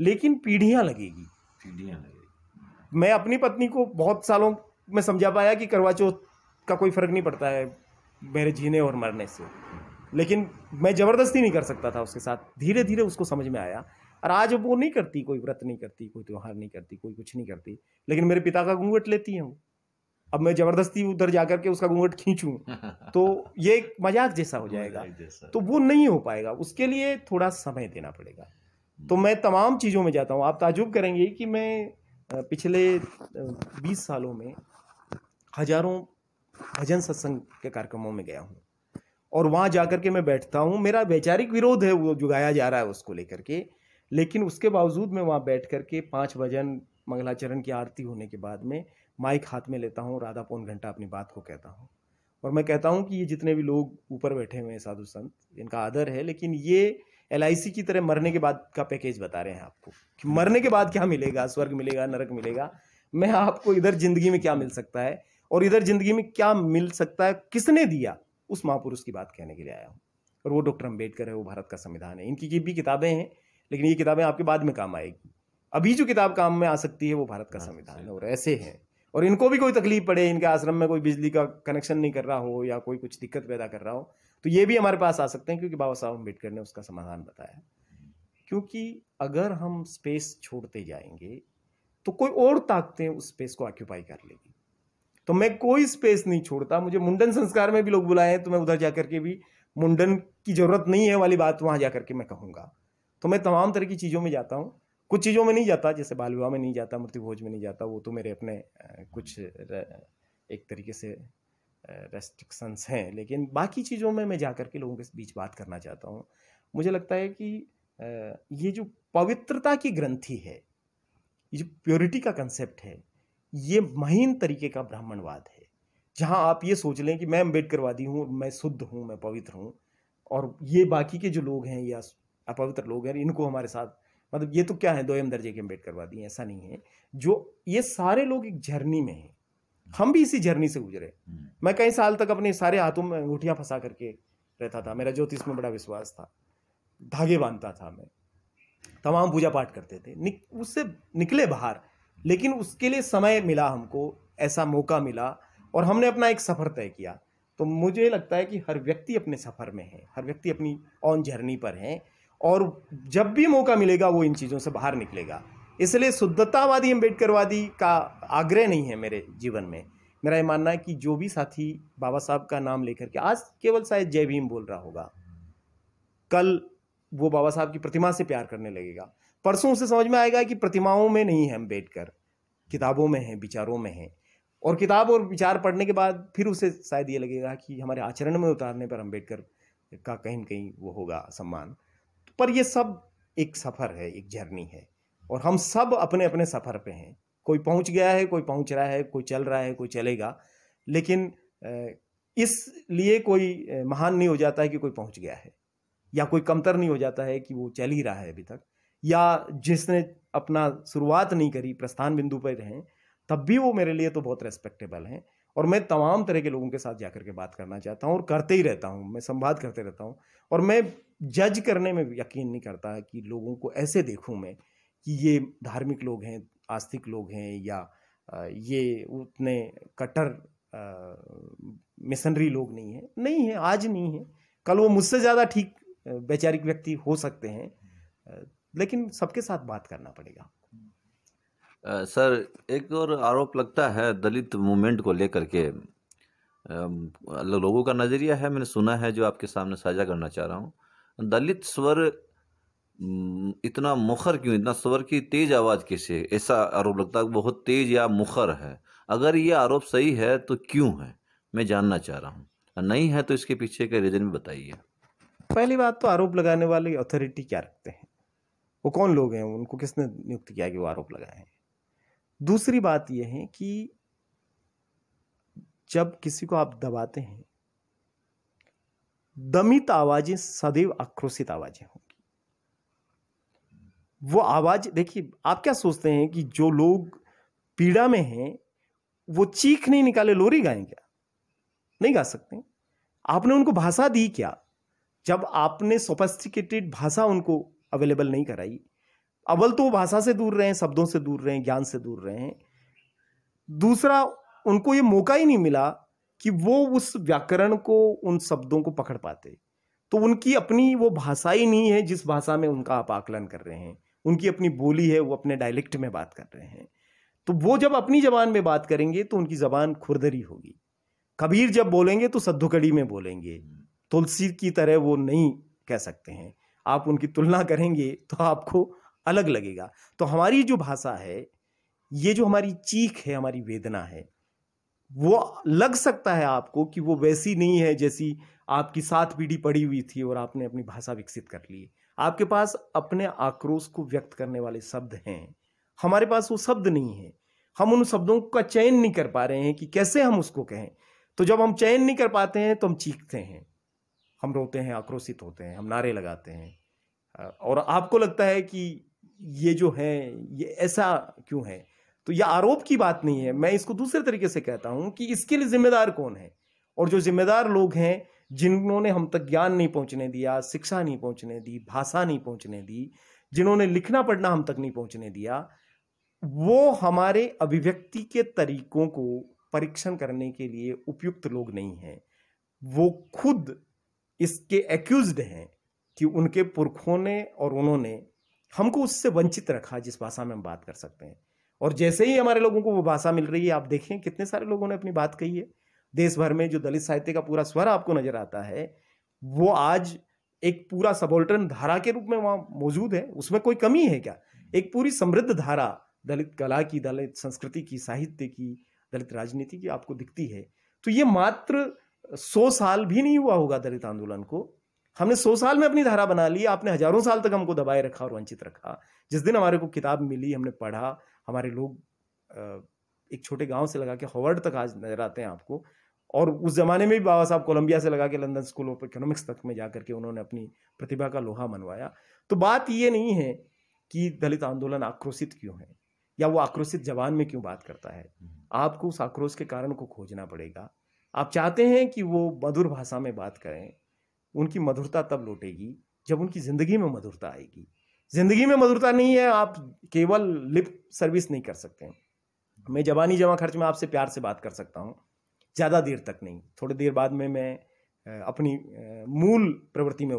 लेकिन पीढ़ियाँ लगेगी पीढ़ियाँ लगेगी मैं अपनी पत्नी को बहुत सालों में समझा पाया कि करवा चौथ का कोई फ़र्क नहीं पड़ता है मेरे जीने और मरने से लेकिन मैं ज़बरदस्ती नहीं कर सकता था उसके साथ धीरे धीरे उसको समझ में आया और आज वो नहीं करती कोई व्रत नहीं करती कोई त्यौहार नहीं करती कोई कुछ नहीं करती लेकिन मेरे पिता का घूंघट लेती है वो अब मैं ज़बरदस्ती उधर जा के उसका घूंघट खींचूँ तो ये एक मजाक जैसा हो जाएगा तो वो नहीं हो पाएगा उसके लिए थोड़ा समय देना पड़ेगा तो हम्म। मैं तमाम चीज़ों में जाता हूँ आप ताजुब करेंगे कि मैं पिछले बीस सालों में हज़ारों भजन सत्संग के कार्यक्रमों में गया हूँ और वहाँ जा कर के मैं बैठता हूँ मेरा वैचारिक विरोध है वो जुगाया जा रहा है उसको लेकर के लेकिन उसके बावजूद मैं वहाँ बैठ कर के पाँच भजन मंगलाचरण की आरती होने के बाद में माइक हाथ में लेता हूँ राधा पौन घंटा अपनी बात को कहता हूँ और मैं कहता हूँ कि ये जितने भी लोग ऊपर बैठे हुए हैं साधु संत इनका आदर है लेकिन ये एल की तरह मरने के बाद का पैकेज बता रहे हैं आपको कि मरने के बाद क्या मिलेगा स्वर्ग मिलेगा नरक मिलेगा मैं आपको इधर ज़िंदगी में क्या मिल सकता है और इधर ज़िंदगी में क्या मिल सकता है किसने दिया उस महापुरुष की बात कहने के लिए आया हूँ और वो डॉक्टर अम्बेडकर है वो भारत का संविधान है इनकी ये भी किताबें हैं लेकिन ये किताबें आपके बाद में काम आएगी अभी जो किताब काम में आ सकती है वो भारत का संविधान है और ऐसे हैं और इनको भी कोई तकलीफ पड़े इनके आश्रम में कोई बिजली का कनेक्शन नहीं कर रहा हो या कोई कुछ दिक्कत पैदा कर रहा हो तो ये भी हमारे पास आ सकते हैं क्योंकि बाबा साहब अम्बेडकर ने उसका समाधान बताया क्योंकि अगर हम स्पेस छोड़ते जाएंगे तो कोई और ताकतें उस स्पेस को ऑक्यूपाई कर लेगी तो मैं कोई स्पेस नहीं छोड़ता मुझे मुंडन संस्कार में भी लोग बुलाए हैं तो मैं उधर जा करके भी मुंडन की ज़रूरत नहीं है वाली बात वहाँ जा करके मैं कहूँगा तो मैं तमाम तरह की चीज़ों में जाता हूँ कुछ चीज़ों में नहीं जाता जैसे बाल विवाह में नहीं जाता मृत्यु भोज में नहीं जाता वो तो मेरे अपने कुछ एक तरीके से रेस्ट्रिक्शंस हैं लेकिन बाकी चीज़ों में मैं जा करके लोगों के बीच बात करना चाहता हूँ मुझे लगता है कि ये जो पवित्रता की ग्रंथि है ये जो प्योरिटी का कंसेप्ट है ये महीन तरीके का ब्राह्मणवाद है जहाँ आप ये सोच लें कि मैं अम्बेडकरवादी हूँ मैं शुद्ध हूँ मैं पवित्र हूँ और ये बाकी के जो लोग हैं या अपवित्र लोग हैं इनको हमारे साथ मतलब ये तो क्या है दोयम दर्जे के अम्बेडकरवादी ऐसा नहीं है जो ये सारे लोग एक झरनी में हैं हम भी इसी झरनी से गुजरे हम्म। मैं कई साल तक अपने सारे हाथों में अंगूठियाँ फंसा करके रहता था मेरा ज्योतिष में बड़ा विश्वास था धागे बांधता था मैं तमाम पूजा पाठ करते थे निक, उससे निकले बाहर लेकिन उसके लिए समय मिला हमको ऐसा मौका मिला और हमने अपना एक सफ़र तय किया तो मुझे लगता है कि हर व्यक्ति अपने सफ़र में है हर व्यक्ति अपनी ऑन जर्नी पर है और जब भी मौका मिलेगा वो इन चीज़ों से बाहर निकलेगा इसलिए शुद्धतावादी अम्बेडकरवादी का आग्रह नहीं है मेरे जीवन में मेरा ये मानना है कि जो भी साथी बाबा साहब का नाम लेकर के आज केवल शायद जय भीम बोल रहा होगा कल वो बाबा साहब की प्रतिमा से प्यार करने लगेगा परसों से समझ में आएगा कि प्रतिमाओं में नहीं है अम्बेडकर किताबों में है विचारों में है और किताब और विचार पढ़ने के बाद फिर उसे शायद ये लगेगा कि हमारे आचरण में उतारने पर अम्बेडकर का कहीं ना कहीं वो होगा सम्मान पर ये सब एक सफ़र है एक जर्नी है और हम सब अपने अपने सफ़र पे हैं कोई पहुंच गया है कोई पहुंच रहा है कोई चल रहा है कोई चलेगा लेकिन इसलिए कोई महान नहीं हो जाता है कि कोई पहुंच गया है या कोई कमतर नहीं हो जाता है कि वो चल ही रहा है अभी तक या जिसने अपना शुरुआत नहीं करी प्रस्थान बिंदु पर रहें तब भी वो मेरे लिए तो बहुत रेस्पेक्टेबल हैं और मैं तमाम तरह के लोगों के साथ जाकर के बात करना चाहता हूँ और करते ही रहता हूँ मैं संवाद करते रहता हूँ और मैं जज करने में यकीन नहीं करता कि लोगों को ऐसे देखूँ मैं कि ये धार्मिक लोग हैं आस्तिक लोग हैं या ये उतने कट्टर मिशनरी लोग नहीं हैं नहीं है आज नहीं है कल वो मुझसे ज़्यादा ठीक वैचारिक व्यक्ति हो सकते हैं लेकिन सबके साथ बात करना पड़ेगा सर एक और आरोप लगता है दलित मूवमेंट को लेकर के लोगों का नज़रिया है मैंने सुना है जो आपके सामने साझा करना चाह रहा हूँ दलित स्वर इतना मुखर क्यों इतना स्वर की तेज आवाज़ कैसे ऐसा आरोप लगता है बहुत तेज या मुखर है अगर ये आरोप सही है तो क्यों है मैं जानना चाह रहा हूँ नहीं है तो इसके पीछे का रीज़न भी बताइए पहली बात तो आरोप लगाने वाली अथॉरिटी क्या रखते हैं वो कौन लोग हैं उनको किसने नियुक्त किया कि वो आरोप लगाए हैं दूसरी बात यह है कि जब किसी को आप दबाते हैं दमित आवाजें सदैव आक्रोशित आवाजें होंगी वो आवाज देखिए आप क्या सोचते हैं कि जो लोग पीड़ा में हैं वो चीख नहीं निकाले लोरी गाएं क्या नहीं गा सकते आपने उनको भाषा दी क्या जब आपने सोफेस्टिकेटेड भाषा उनको अवेलेबल नहीं कराई अव्वल तो वो भाषा से दूर रहे हैं शब्दों से दूर रहे हैं ज्ञान से दूर रहे हैं दूसरा उनको ये मौका ही नहीं मिला कि वो उस व्याकरण को उन शब्दों को पकड़ पाते तो उनकी अपनी वो भाषा ही नहीं है जिस भाषा में उनका आप आकलन कर रहे हैं उनकी अपनी बोली है वो अपने डायलेक्ट में बात कर रहे हैं तो वो जब अपनी जबान में बात करेंगे तो उनकी जबान खुरदरी होगी कबीर जब बोलेंगे तो सद्धुकड़ी में बोलेंगे तुलसी की तरह वो नहीं कह सकते हैं आप उनकी तुलना करेंगे तो आपको अलग लगेगा तो हमारी जो भाषा है ये जो हमारी चीख है हमारी वेदना है वो लग सकता है आपको कि वो वैसी नहीं है जैसी आपकी सात पीढ़ी पड़ी हुई थी और आपने अपनी भाषा विकसित कर ली आपके पास अपने आक्रोश को व्यक्त करने वाले शब्द हैं हमारे पास वो शब्द नहीं है हम उन शब्दों का चयन नहीं कर पा रहे हैं कि कैसे हम उसको कहें तो जब हम चयन नहीं कर पाते हैं तो हम चीखते हैं हम रोते हैं आक्रोशित होते हैं हम नारे लगाते हैं और आपको लगता है कि ये जो है ये ऐसा क्यों है तो यह आरोप की बात नहीं है मैं इसको दूसरे तरीके से कहता हूं कि इसके लिए जिम्मेदार कौन है और जो जिम्मेदार लोग हैं जिन्होंने हम तक ज्ञान नहीं पहुंचने दिया शिक्षा नहीं पहुंचने दी भाषा नहीं पहुंचने दी जिन्होंने लिखना पढ़ना हम तक नहीं पहुंचने दिया वो हमारे अभिव्यक्ति के तरीकों को परीक्षण करने के लिए उपयुक्त लोग नहीं हैं वो खुद इसके एक्यूज्ड हैं कि उनके पुरखों ने और उन्होंने हमको उससे वंचित रखा जिस भाषा में हम बात कर सकते हैं और जैसे ही हमारे लोगों को वो भाषा मिल रही है आप देखें कितने सारे लोगों ने अपनी बात कही है देश भर में जो दलित साहित्य का पूरा स्वर आपको नजर आता है वो आज एक पूरा सबोल्टन धारा के रूप में वहाँ मौजूद है उसमें कोई कमी है क्या एक पूरी समृद्ध धारा दलित कला की दलित संस्कृति की साहित्य की दलित राजनीति की आपको दिखती है तो ये मात्र सौ साल भी नहीं हुआ होगा दलित आंदोलन को हमने सौ साल में अपनी धारा बना ली आपने हजारों साल तक हमको दबाए रखा और वंचित रखा जिस दिन हमारे को किताब मिली हमने पढ़ा हमारे लोग एक छोटे गांव से लगा के हॉवर्ड तक आज नजर आते हैं आपको और उस ज़माने में भी बाबा साहब कोलंबिया से लगा के लंदन स्कूल ऑफ इकोनॉमिक्स तक में जाकर के उन्होंने अपनी प्रतिभा का लोहा मनवाया तो बात ये नहीं है कि दलित आंदोलन आक्रोशित क्यों है या वो आक्रोशित जवान में क्यों बात करता है हम्म। आपको उस आक्रोश के कारण को खोजना पड़ेगा आप चाहते हैं कि वो मधुर भाषा में बात करें उनकी मधुरता तब लौटेगी जब उनकी ज़िंदगी में मधुरता आएगी ज़िंदगी में मधुरता नहीं है आप केवल लिप सर्विस नहीं कर सकते मैं जबानी जमा खर्च में आपसे प्यार से बात कर सकता हूँ ज़्यादा देर तक नहीं थोड़ी देर बाद में मैं अपनी मूल प्रवृत्ति में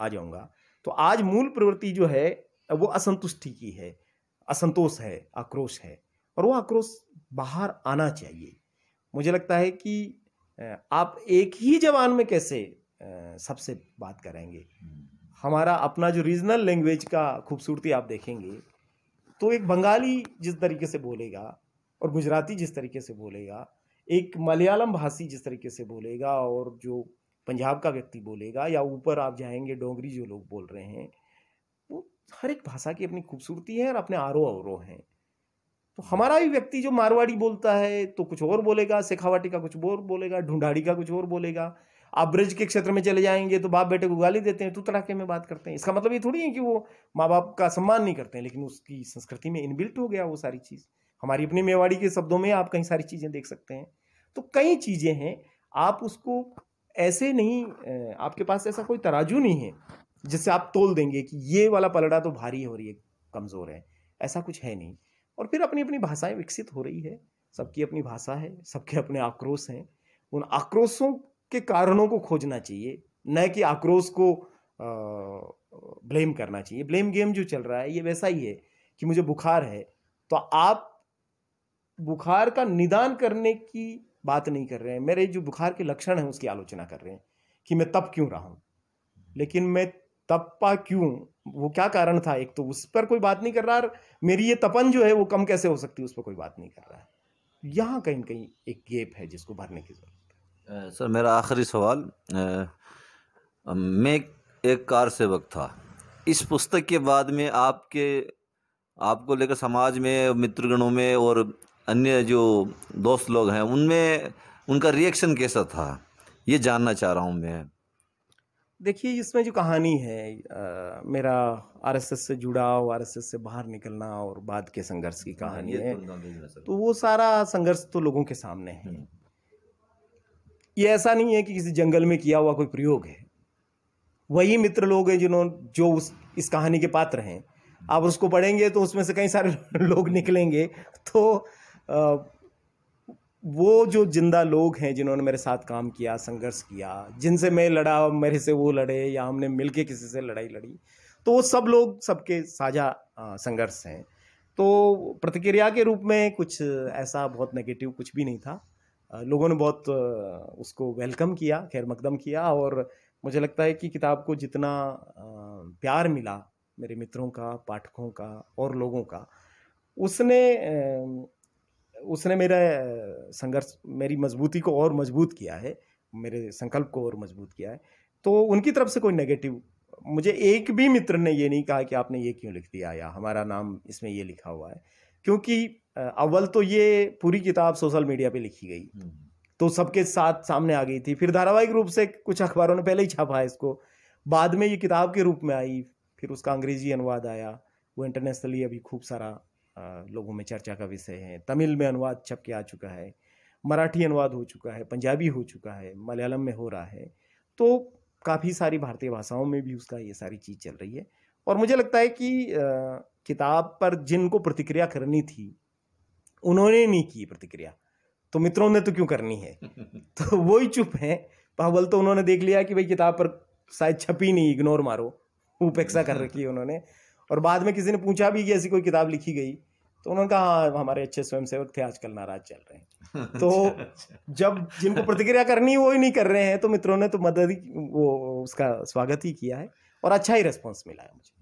आ जाऊँगा तो आज मूल प्रवृत्ति जो है वो असंतुष्टि की है असंतोष है आक्रोश है और वो आक्रोश बाहर आना चाहिए मुझे लगता है कि आप एक ही जबान में कैसे सबसे बात करेंगे हम्म। हमारा अपना जो रीजनल लैंग्वेज का खूबसूरती आप देखेंगे तो एक बंगाली जिस तरीके से बोलेगा और गुजराती जिस तरीके से बोलेगा एक मलयालम भाषी जिस तरीके से बोलेगा और जो पंजाब का व्यक्ति बोलेगा या ऊपर आप जाएंगे डोंगरी जो लोग बोल रहे हैं वो हर एक भाषा की अपनी खूबसूरती है और अपने आरोह अवरोह हैं तो हमारा भी व्यक्ति जो मारवाड़ी बोलता है तो कुछ और बोलेगा सिखावाटी का कुछ और बोलेगा ढूंढाड़ी का कुछ और बोलेगा आप ब्रज के क्षेत्र में चले जाएंगे तो बाप बेटे को गाली देते हैं तो तड़ाके में बात करते हैं इसका मतलब ये थोड़ी है कि वो माँ बाप का सम्मान नहीं करते हैं लेकिन उसकी संस्कृति में इनबिल्ट हो गया वो सारी चीज़ हमारी अपनी मेवाड़ी के शब्दों में आप कई सारी चीज़ें देख सकते हैं तो कई चीज़ें हैं आप उसको ऐसे नहीं आपके पास ऐसा कोई तराजू नहीं है जिससे आप तोल देंगे कि ये वाला पलड़ा तो भारी हो रही है कमज़ोर है ऐसा कुछ है नहीं और फिर अपनी अपनी भाषाएं विकसित हो रही है सबकी अपनी भाषा है सबके अपने आक्रोश हैं उन आक्रोशों के कारणों को खोजना चाहिए न कि आक्रोश को ब्लेम करना चाहिए ब्लेम गेम जो चल रहा है ये वैसा ही है कि मुझे बुखार है तो आप बुखार का निदान करने की बात नहीं कर रहे हैं मेरे जो बुखार के लक्षण हैं उसकी आलोचना कर रहे हैं कि मैं तप क्यों रहा हूँ लेकिन मैं तपा क्यों वो क्या कारण था एक तो उस पर कोई बात नहीं कर रहा और मेरी ये तपन जो है वो कम कैसे हो सकती है उस पर कोई बात नहीं कर रहा है यहाँ कहीं कहीं एक गेप है जिसको भरने की ज़रूरत है सर मेरा आखिरी सवाल मैं एक कार सेवक था इस पुस्तक के बाद में आपके आपको लेकर समाज में मित्रगणों में और अन्य जो दोस्त लोग हैं उनमें उनका रिएक्शन कैसा था ये जानना चाह रहा हूँ मैं देखिए इसमें जो कहानी है आ, मेरा आरएसएस से जुड़ा और आरएसएस से बाहर निकलना और बाद के संघर्ष की हाँ, कहानी है तो, तो वो सारा संघर्ष तो लोगों के सामने है हम्म। ये ऐसा नहीं है कि किसी जंगल में किया हुआ कोई प्रयोग है वही मित्र लोग हैं जिन्होंने जो उस इस कहानी के पात्र हैं आप उसको पढ़ेंगे तो उसमें से कई सारे लोग निकलेंगे तो वो जो जिंदा लोग हैं जिन्होंने मेरे साथ काम किया संघर्ष किया जिनसे मैं लड़ा मेरे से वो लड़े या हमने मिलके किसी से लड़ाई लड़ी तो वो सब लोग सबके साझा संघर्ष हैं तो प्रतिक्रिया के रूप में कुछ ऐसा बहुत नेगेटिव कुछ भी नहीं था लोगों ने बहुत उसको वेलकम किया खैर मकदम किया और मुझे लगता है कि किताब को जितना प्यार मिला मेरे मित्रों का पाठकों का और लोगों का उसने उसने मेरा संघर्ष मेरी मजबूती को और मजबूत किया है मेरे संकल्प को और मजबूत किया है तो उनकी तरफ से कोई नेगेटिव मुझे एक भी मित्र ने ये नहीं कहा कि आपने ये क्यों लिख दिया या हमारा नाम इसमें ये लिखा हुआ है क्योंकि अव्वल तो ये पूरी किताब सोशल मीडिया पे लिखी गई हम्म, हम्म। तो सबके साथ सामने आ गई थी फिर धारावाहिक रूप से कुछ अखबारों ने पहले ही छापा है इसको बाद में ये किताब के रूप में आई फिर उसका अंग्रेजी अनुवाद आया वो इंटरनेशनली अभी खूब सारा लोगों में चर्चा का विषय है तमिल में अनुवाद छप के आ चुका है मराठी अनुवाद हो चुका है पंजाबी हो चुका है मलयालम में हो रहा है तो काफ़ी सारी भारतीय भाषाओं में भी उसका ये सारी चीज़ चल रही है और मुझे लगता है कि किताब पर जिनको प्रतिक्रिया करनी थी उन्होंने नहीं की प्रतिक्रिया तो मित्रों ने तो क्यों करनी है तो वो ही चुप हैं पावल तो उन्होंने देख लिया कि भाई किताब पर शायद छपी नहीं इग्नोर मारो उपेक्षा कर रखी है उन्होंने और बाद में किसी ने पूछा भी कि ऐसी कोई किताब लिखी गई तो उन्होंने कहा हाँ हमारे अच्छे स्वयंसेवक थे आजकल नाराज चल रहे हैं अच्छा, तो अच्छा। जब जिनको प्रतिक्रिया करनी वो ही नहीं कर रहे हैं तो मित्रों ने तो मदद वो उसका स्वागत ही किया है और अच्छा ही रेस्पॉन्स मिला है मुझे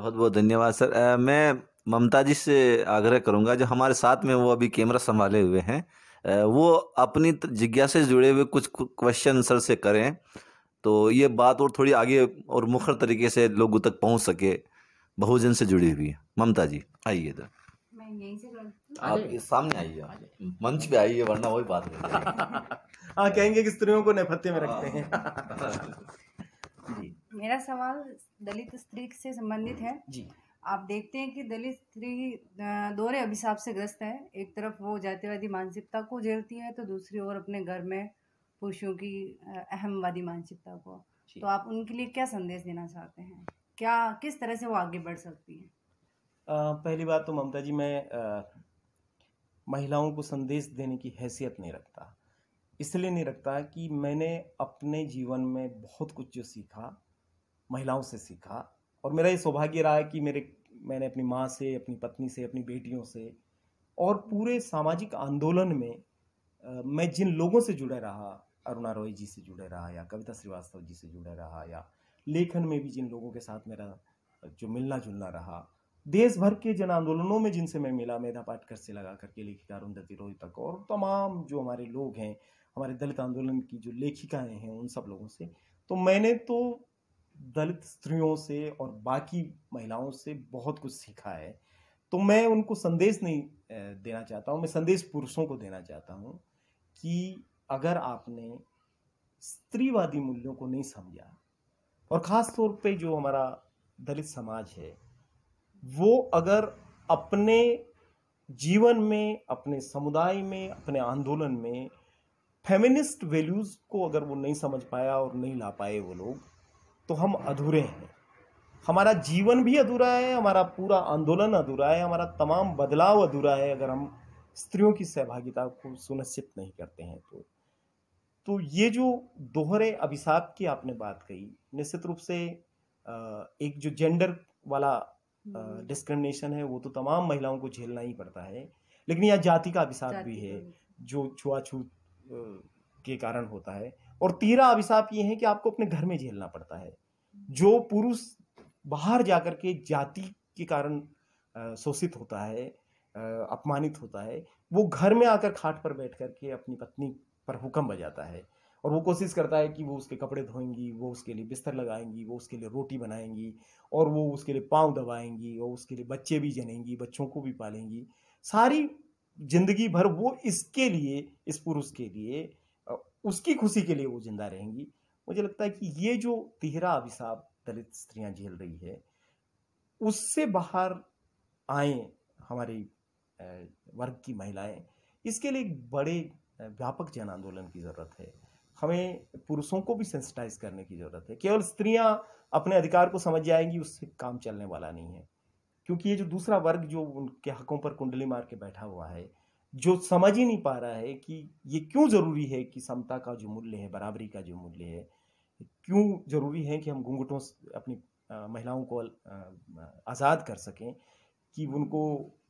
बहुत बहुत धन्यवाद सर आ, मैं ममता जी से आग्रह करूंगा जो हमारे साथ में वो अभी कैमरा संभाले हुए हैं वो अपनी जिज्ञासा से जुड़े हुए कुछ क्वेश्चन सर से करें तो ये बात और थोड़ी आगे और मुखर तरीके से लोगों तक पहुंच सके बहुजन से जुड़ी हुई ममता जी आइए इधर आप ये सामने आइए मंच पे आइए वरना वही बात नहीं हाँ कहेंगे कि स्त्रियों को नेपथ्य में रखते हैं मेरा सवाल दलित स्त्री से संबंधित है जी आप देखते हैं कि दलित स्त्री दोहरे अभिशाप से ग्रस्त है एक तरफ वो जातिवादी मानसिकता को झेलती है तो दूसरी ओर अपने घर में पुरुषों की अहमवादी मानसिकता को तो आप उनके लिए क्या संदेश देना चाहते हैं क्या किस तरह से वो आगे बढ़ सकती हैं पहली बात तो ममता जी मैं आ, महिलाओं को संदेश देने की हैसियत नहीं रखता इसलिए नहीं रखता कि मैंने अपने जीवन में बहुत कुछ जो सीखा महिलाओं से सीखा और मेरा ये सौभाग्य रहा है कि मेरे मैंने अपनी माँ से अपनी पत्नी से अपनी बेटियों से और पूरे सामाजिक आंदोलन में आ, मैं जिन लोगों से जुड़े रहा अरुणा रॉय जी से जुड़े रहा या कविता श्रीवास्तव जी से जुड़े रहा या लेखन में भी जिन लोगों के साथ मेरा जो मिलना जुलना रहा देश भर के जन आंदोलनों में जिनसे मैं मिला मेधा पाटकर से लगा करके लेखिका अरुंधति रोय तक और तमाम जो हमारे लोग हैं हमारे दलित आंदोलन की जो लेखिकाएं हैं उन सब लोगों से तो मैंने तो दलित स्त्रियों से और बाकी महिलाओं से बहुत कुछ सीखा है तो मैं उनको संदेश नहीं देना चाहता हूँ मैं संदेश पुरुषों को देना चाहता हूँ कि अगर आपने स्त्रीवादी मूल्यों को नहीं समझा और ख़ास तौर पे जो हमारा दलित समाज है वो अगर अपने जीवन में अपने समुदाय में अपने आंदोलन में फेमिनिस्ट वैल्यूज़ को अगर वो नहीं समझ पाया और नहीं ला पाए वो लोग तो हम अधूरे हैं हमारा जीवन भी अधूरा है हमारा पूरा आंदोलन अधूरा है हमारा तमाम बदलाव अधूरा है अगर हम स्त्रियों की सहभागिता को सुनिश्चित नहीं करते हैं तो तो ये जो दोहरे अभिशाप की आपने बात कही निश्चित रूप से एक जो जेंडर वाला डिस्क्रिमिनेशन हम्म। है वो तो तमाम महिलाओं को झेलना ही पड़ता है लेकिन यह जाति का अभिशाप भी है जो छुआछूत के कारण होता है और तीसरा अभिशाप ये है कि आपको अपने घर में झेलना पड़ता है हम्म। जो पुरुष बाहर जाकर के जाति के कारण शोषित होता है अपमानित होता है वो घर में आकर खाट पर बैठ करके अपनी पत्नी पर हुक्म बजाता है और वो कोशिश करता है कि वो उसके कपड़े धोएंगी वो उसके लिए बिस्तर लगाएंगी वो उसके लिए रोटी बनाएंगी और वो उसके लिए पाँव दबाएंगी और उसके लिए बच्चे भी जनेंगी बच्चों को भी पालेंगी सारी जिंदगी भर वो इसके लिए इस पुरुष के लिए उसकी खुशी के लिए वो जिंदा रहेंगी मुझे लगता है कि ये जो तिहरा अभिशाप दलित स्त्रियां झेल रही है उससे बाहर आए हमारी वर्ग की महिलाएं इसके लिए बड़े व्यापक जन आंदोलन की ज़रूरत है हमें पुरुषों को भी सेंसिटाइज करने की ज़रूरत है केवल स्त्रियां अपने अधिकार को समझ जाएंगी उससे काम चलने वाला नहीं है क्योंकि ये जो दूसरा वर्ग जो उनके हकों पर कुंडली मार के बैठा हुआ है जो समझ ही नहीं पा रहा है कि ये क्यों ज़रूरी है कि समता का जो मूल्य है बराबरी का जो मूल्य है क्यों ज़रूरी है कि हम घूंघटों अपनी महिलाओं को आज़ाद कर सकें कि उनको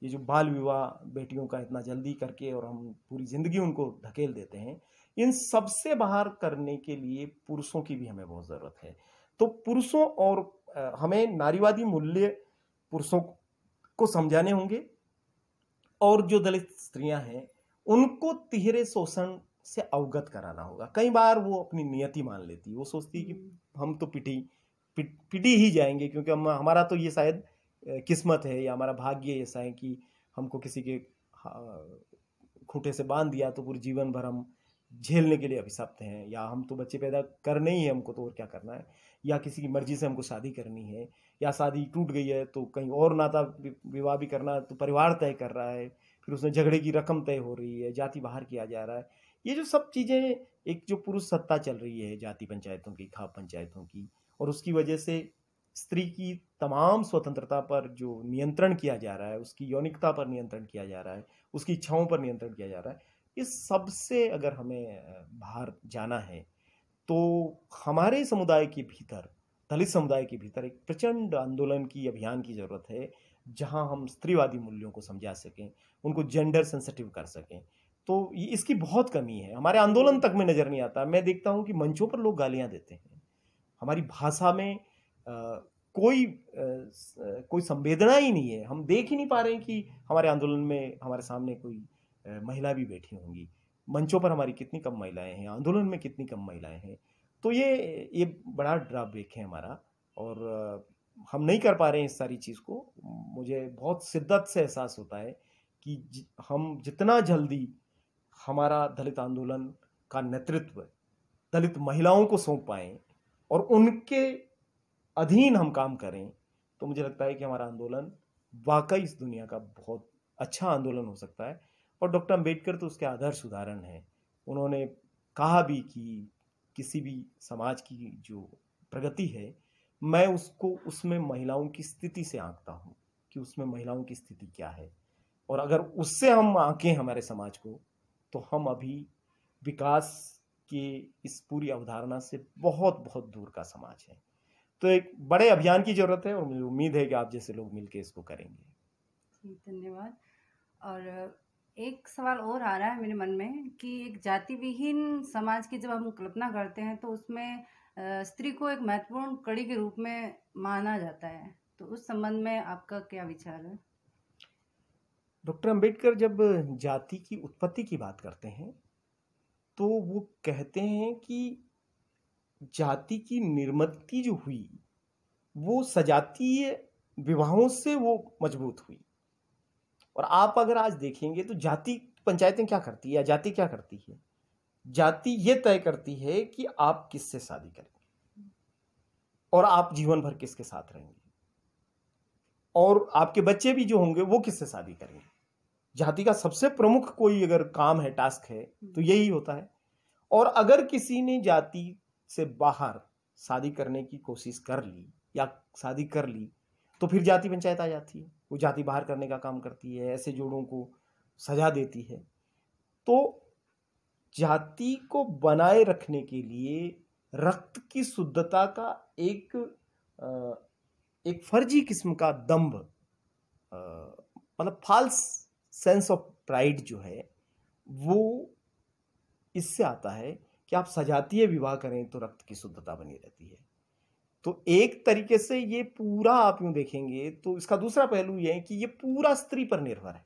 ये जो बाल विवाह बेटियों का इतना जल्दी करके और हम पूरी ज़िंदगी उनको धकेल देते हैं इन सबसे बाहर करने के लिए पुरुषों की भी हमें बहुत ज़रूरत है तो पुरुषों और हमें नारीवादी मूल्य पुरुषों को समझाने होंगे और जो दलित स्त्रियां हैं उनको तिहरे शोषण से अवगत कराना होगा कई बार वो अपनी नियति मान लेती है वो सोचती है कि हम्म। हम तो पिटी पिट, पिटी ही जाएंगे क्योंकि हम हमारा तो ये शायद किस्मत है या हमारा भाग्य ऐसा है कि हमको किसी के खूटे से बांध दिया तो पूरे जीवन भर हम झेलने के लिए अभिशप्त हैं या हम तो बच्चे पैदा करने ही है हमको तो और क्या करना है या किसी की मर्जी से हमको शादी करनी है या शादी टूट गई है तो कहीं और नाता विवाह भी करना तो परिवार तय कर रहा है फिर उसमें झगड़े की रकम तय हो रही है जाति बाहर किया जा रहा है ये जो सब चीज़ें एक जो पुरुष सत्ता चल रही है जाति पंचायतों की खाप पंचायतों की और उसकी वजह से स्त्री की तमाम स्वतंत्रता पर जो नियंत्रण किया जा रहा है उसकी यौनिकता पर नियंत्रण किया जा रहा है उसकी इच्छाओं पर नियंत्रण किया जा रहा है इस सब से अगर हमें बाहर जाना है तो हमारे समुदाय के भीतर दलित समुदाय के भीतर एक प्रचंड आंदोलन की अभियान की ज़रूरत है जहां हम स्त्रीवादी मूल्यों को समझा सकें उनको जेंडर सेंसिटिव कर सकें तो इसकी बहुत कमी है हमारे आंदोलन तक में नज़र नहीं आता मैं देखता हूँ कि मंचों पर लोग गालियाँ देते हैं हमारी भाषा में कोई कोई संवेदना ही नहीं है हम देख ही नहीं पा रहे हैं कि हमारे आंदोलन में हमारे सामने कोई महिला भी बैठी होंगी मंचों पर हमारी कितनी कम महिलाएं हैं आंदोलन में कितनी कम महिलाएं हैं तो ये ये बड़ा ड्राबैक है हमारा और हम नहीं कर पा रहे हैं इस सारी चीज़ को मुझे बहुत शिद्दत से एहसास होता है कि हम जितना जल्दी हमारा दलित आंदोलन का नेतृत्व दलित महिलाओं को सौंप पाएँ और उनके अधीन हम काम करें तो मुझे लगता है कि हमारा आंदोलन वाकई इस दुनिया का बहुत अच्छा आंदोलन हो सकता है और डॉक्टर अम्बेडकर तो उसके आदर्श उदाहरण हैं उन्होंने कहा भी कि किसी भी समाज की जो प्रगति है मैं उसको उसमें महिलाओं की स्थिति से आंकता हूँ कि उसमें महिलाओं की स्थिति क्या है और अगर उससे हम आंकें हमारे समाज को तो हम अभी विकास के इस पूरी अवधारणा से बहुत बहुत दूर का समाज है तो एक बड़े अभियान की ज़रूरत है और मुझे उम्मीद है कि आप जैसे लोग मिलकर इसको करेंगे धन्यवाद और एक सवाल और आ रहा है मेरे मन में कि एक जाति विहीन समाज की जब हम कल्पना करते हैं तो उसमें स्त्री को एक महत्वपूर्ण कड़ी के रूप में माना जाता है तो उस संबंध में आपका क्या विचार है डॉक्टर अंबेडकर जब जाति की उत्पत्ति की बात करते हैं तो वो कहते हैं कि जाति की निर्मति जो हुई वो सजातीय विवाहों से वो मजबूत हुई और आप अगर आज देखेंगे तो जाति पंचायतें क्या करती है या जाति क्या करती है जाति ये तय करती है कि आप किससे शादी करेंगे और आप जीवन भर किसके साथ रहेंगे और आपके बच्चे भी जो होंगे वो किससे शादी करेंगे जाति का सबसे प्रमुख कोई अगर काम है टास्क है तो हम्म। यही होता है और अगर किसी ने जाति से बाहर शादी करने की कोशिश कर ली या शादी कर ली तो फिर जाति पंचायत आ जाती है वो जाति बाहर करने का काम करती है ऐसे जोड़ों को सजा देती है तो जाति को बनाए रखने के लिए रक्त की शुद्धता का एक एक फर्जी किस्म का दम्भ मतलब फाल्स सेंस ऑफ प्राइड जो है वो इससे आता है कि आप सजातीय विवाह करें तो रक्त की शुद्धता बनी रहती है तो एक तरीके से ये पूरा आप यूं देखेंगे तो इसका दूसरा पहलू यह है कि ये पूरा स्त्री पर निर्भर है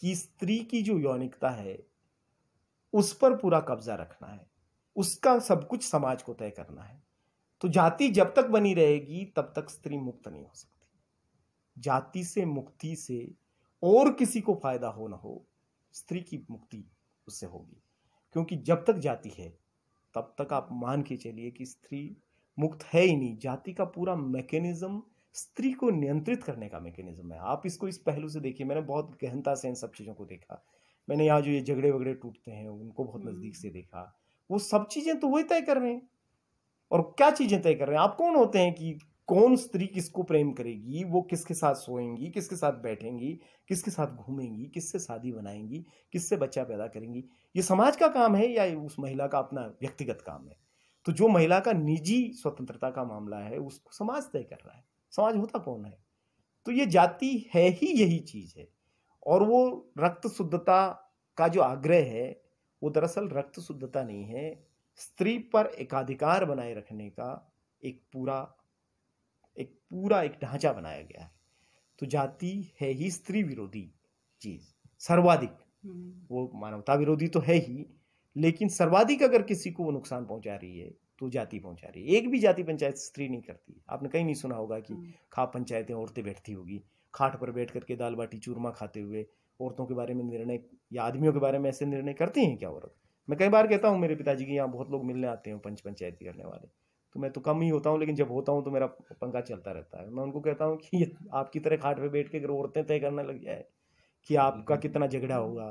कि स्त्री की जो यौनिकता है उस पर पूरा कब्जा रखना है उसका सब कुछ समाज को तय करना है तो जाति जब तक बनी रहेगी तब तक स्त्री मुक्त नहीं हो सकती जाति से मुक्ति से और किसी को फायदा हो ना हो स्त्री की मुक्ति उससे होगी क्योंकि जब तक जाति है तब तक आप मान के चलिए कि स्त्री मुक्त है ही नहीं जाति का पूरा मैकेनिज्म स्त्री को नियंत्रित करने का मैकेनिज्म है आप इसको इस पहलू से देखिए मैंने बहुत गहनता से इन सब चीज़ों को देखा मैंने यहाँ जो ये झगड़े वगड़े टूटते हैं उनको बहुत हम्म। नज़दीक से देखा वो सब चीज़ें तो वही तय कर रहे हैं और क्या चीज़ें तय कर रहे हैं आप कौन होते हैं कि कौन स्त्री किसको प्रेम करेगी वो किसके साथ सोएंगी किसके साथ बैठेंगी किसके साथ घूमेंगी किससे शादी बनाएंगी किससे बच्चा पैदा करेंगी ये समाज का काम है या उस महिला का अपना व्यक्तिगत काम है तो जो महिला का निजी स्वतंत्रता का मामला है उसको समाज तय कर रहा है समाज होता कौन है तो ये जाति है ही यही चीज़ है और वो रक्त शुद्धता का जो आग्रह है वो दरअसल रक्त शुद्धता नहीं है स्त्री पर एकाधिकार बनाए रखने का एक पूरा एक पूरा एक ढांचा बनाया गया है तो जाति है ही स्त्री विरोधी चीज सर्वाधिक हम्म। वो मानवता विरोधी तो है ही लेकिन सर्वाधिक अगर किसी को वो नुकसान पहुंचा रही है तो जाति पहुंचा रही है एक भी जाति पंचायत स्त्री नहीं करती आपने कहीं नहीं सुना होगा कि हम्म। खाप पंचायतें औरतें बैठती होगी खाट पर बैठ करके दाल बाटी चूरमा खाते हुए औरतों के बारे में निर्णय या आदमियों के बारे में ऐसे निर्णय करती हैं क्या औरत मैं कई बार कहता हूँ मेरे पिताजी के यहाँ बहुत लोग मिलने आते हैं पंच पंचायत करने वाले तो मैं तो कम ही होता हूँ लेकिन जब होता हूँ तो मेरा पंखा चलता रहता है मैं उनको कहता हूँ कि आपकी तरह खाट पे बैठ के अगर औरतें तय करने लग जाए कि आपका हम्म। कितना झगड़ा होगा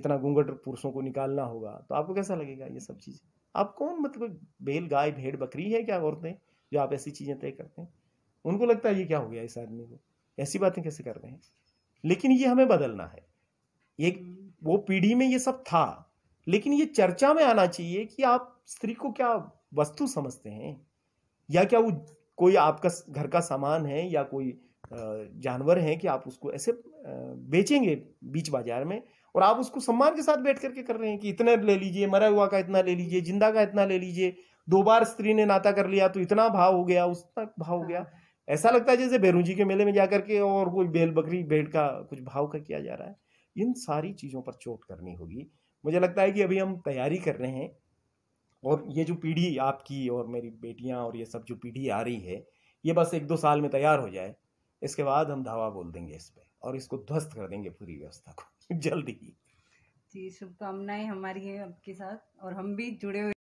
इतना घूंघट पुरुषों को निकालना होगा तो आपको कैसा लगेगा ये सब चीज़ें आप कौन मतलब बेल गाय भेड़ बकरी है क्या औरतें जो आप ऐसी चीज़ें तय करते हैं उनको लगता है ये क्या हो गया इस आदमी को ऐसी बातें कैसे कर रहे हैं लेकिन ये हमें बदलना है एक हम्म। वो पीढ़ी में ये सब था लेकिन ये चर्चा में आना चाहिए कि आप स्त्री को क्या वस्तु समझते हैं या क्या वो कोई आपका घर का सामान है या कोई जानवर है कि आप उसको ऐसे बेचेंगे बीच बाजार में और आप उसको सम्मान के साथ बैठ करके कर रहे हैं कि इतने ले लीजिए मरा हुआ का इतना ले लीजिए जिंदा का इतना ले लीजिए दो बार स्त्री ने नाता कर लिया तो इतना भाव हो गया उतना भाव हो गया हाँ। ऐसा लगता है जैसे भैरू जी के मेले में जाकर के और कोई बेल बकरी भेड़ का कुछ भाव का किया जा रहा है इन सारी चीज़ों पर चोट करनी होगी मुझे लगता है कि अभी हम तैयारी कर रहे हैं और ये जो पीढ़ी आपकी और मेरी बेटियाँ और ये सब जो पीढ़ी आ रही है ये बस एक दो साल में तैयार हो जाए इसके बाद हम धावा बोल देंगे इस पर और इसको ध्वस्त कर देंगे पूरी व्यवस्था को जल्दी ही जी शुभकामनाएं हमारी है आपके साथ और हम भी जुड़े हुए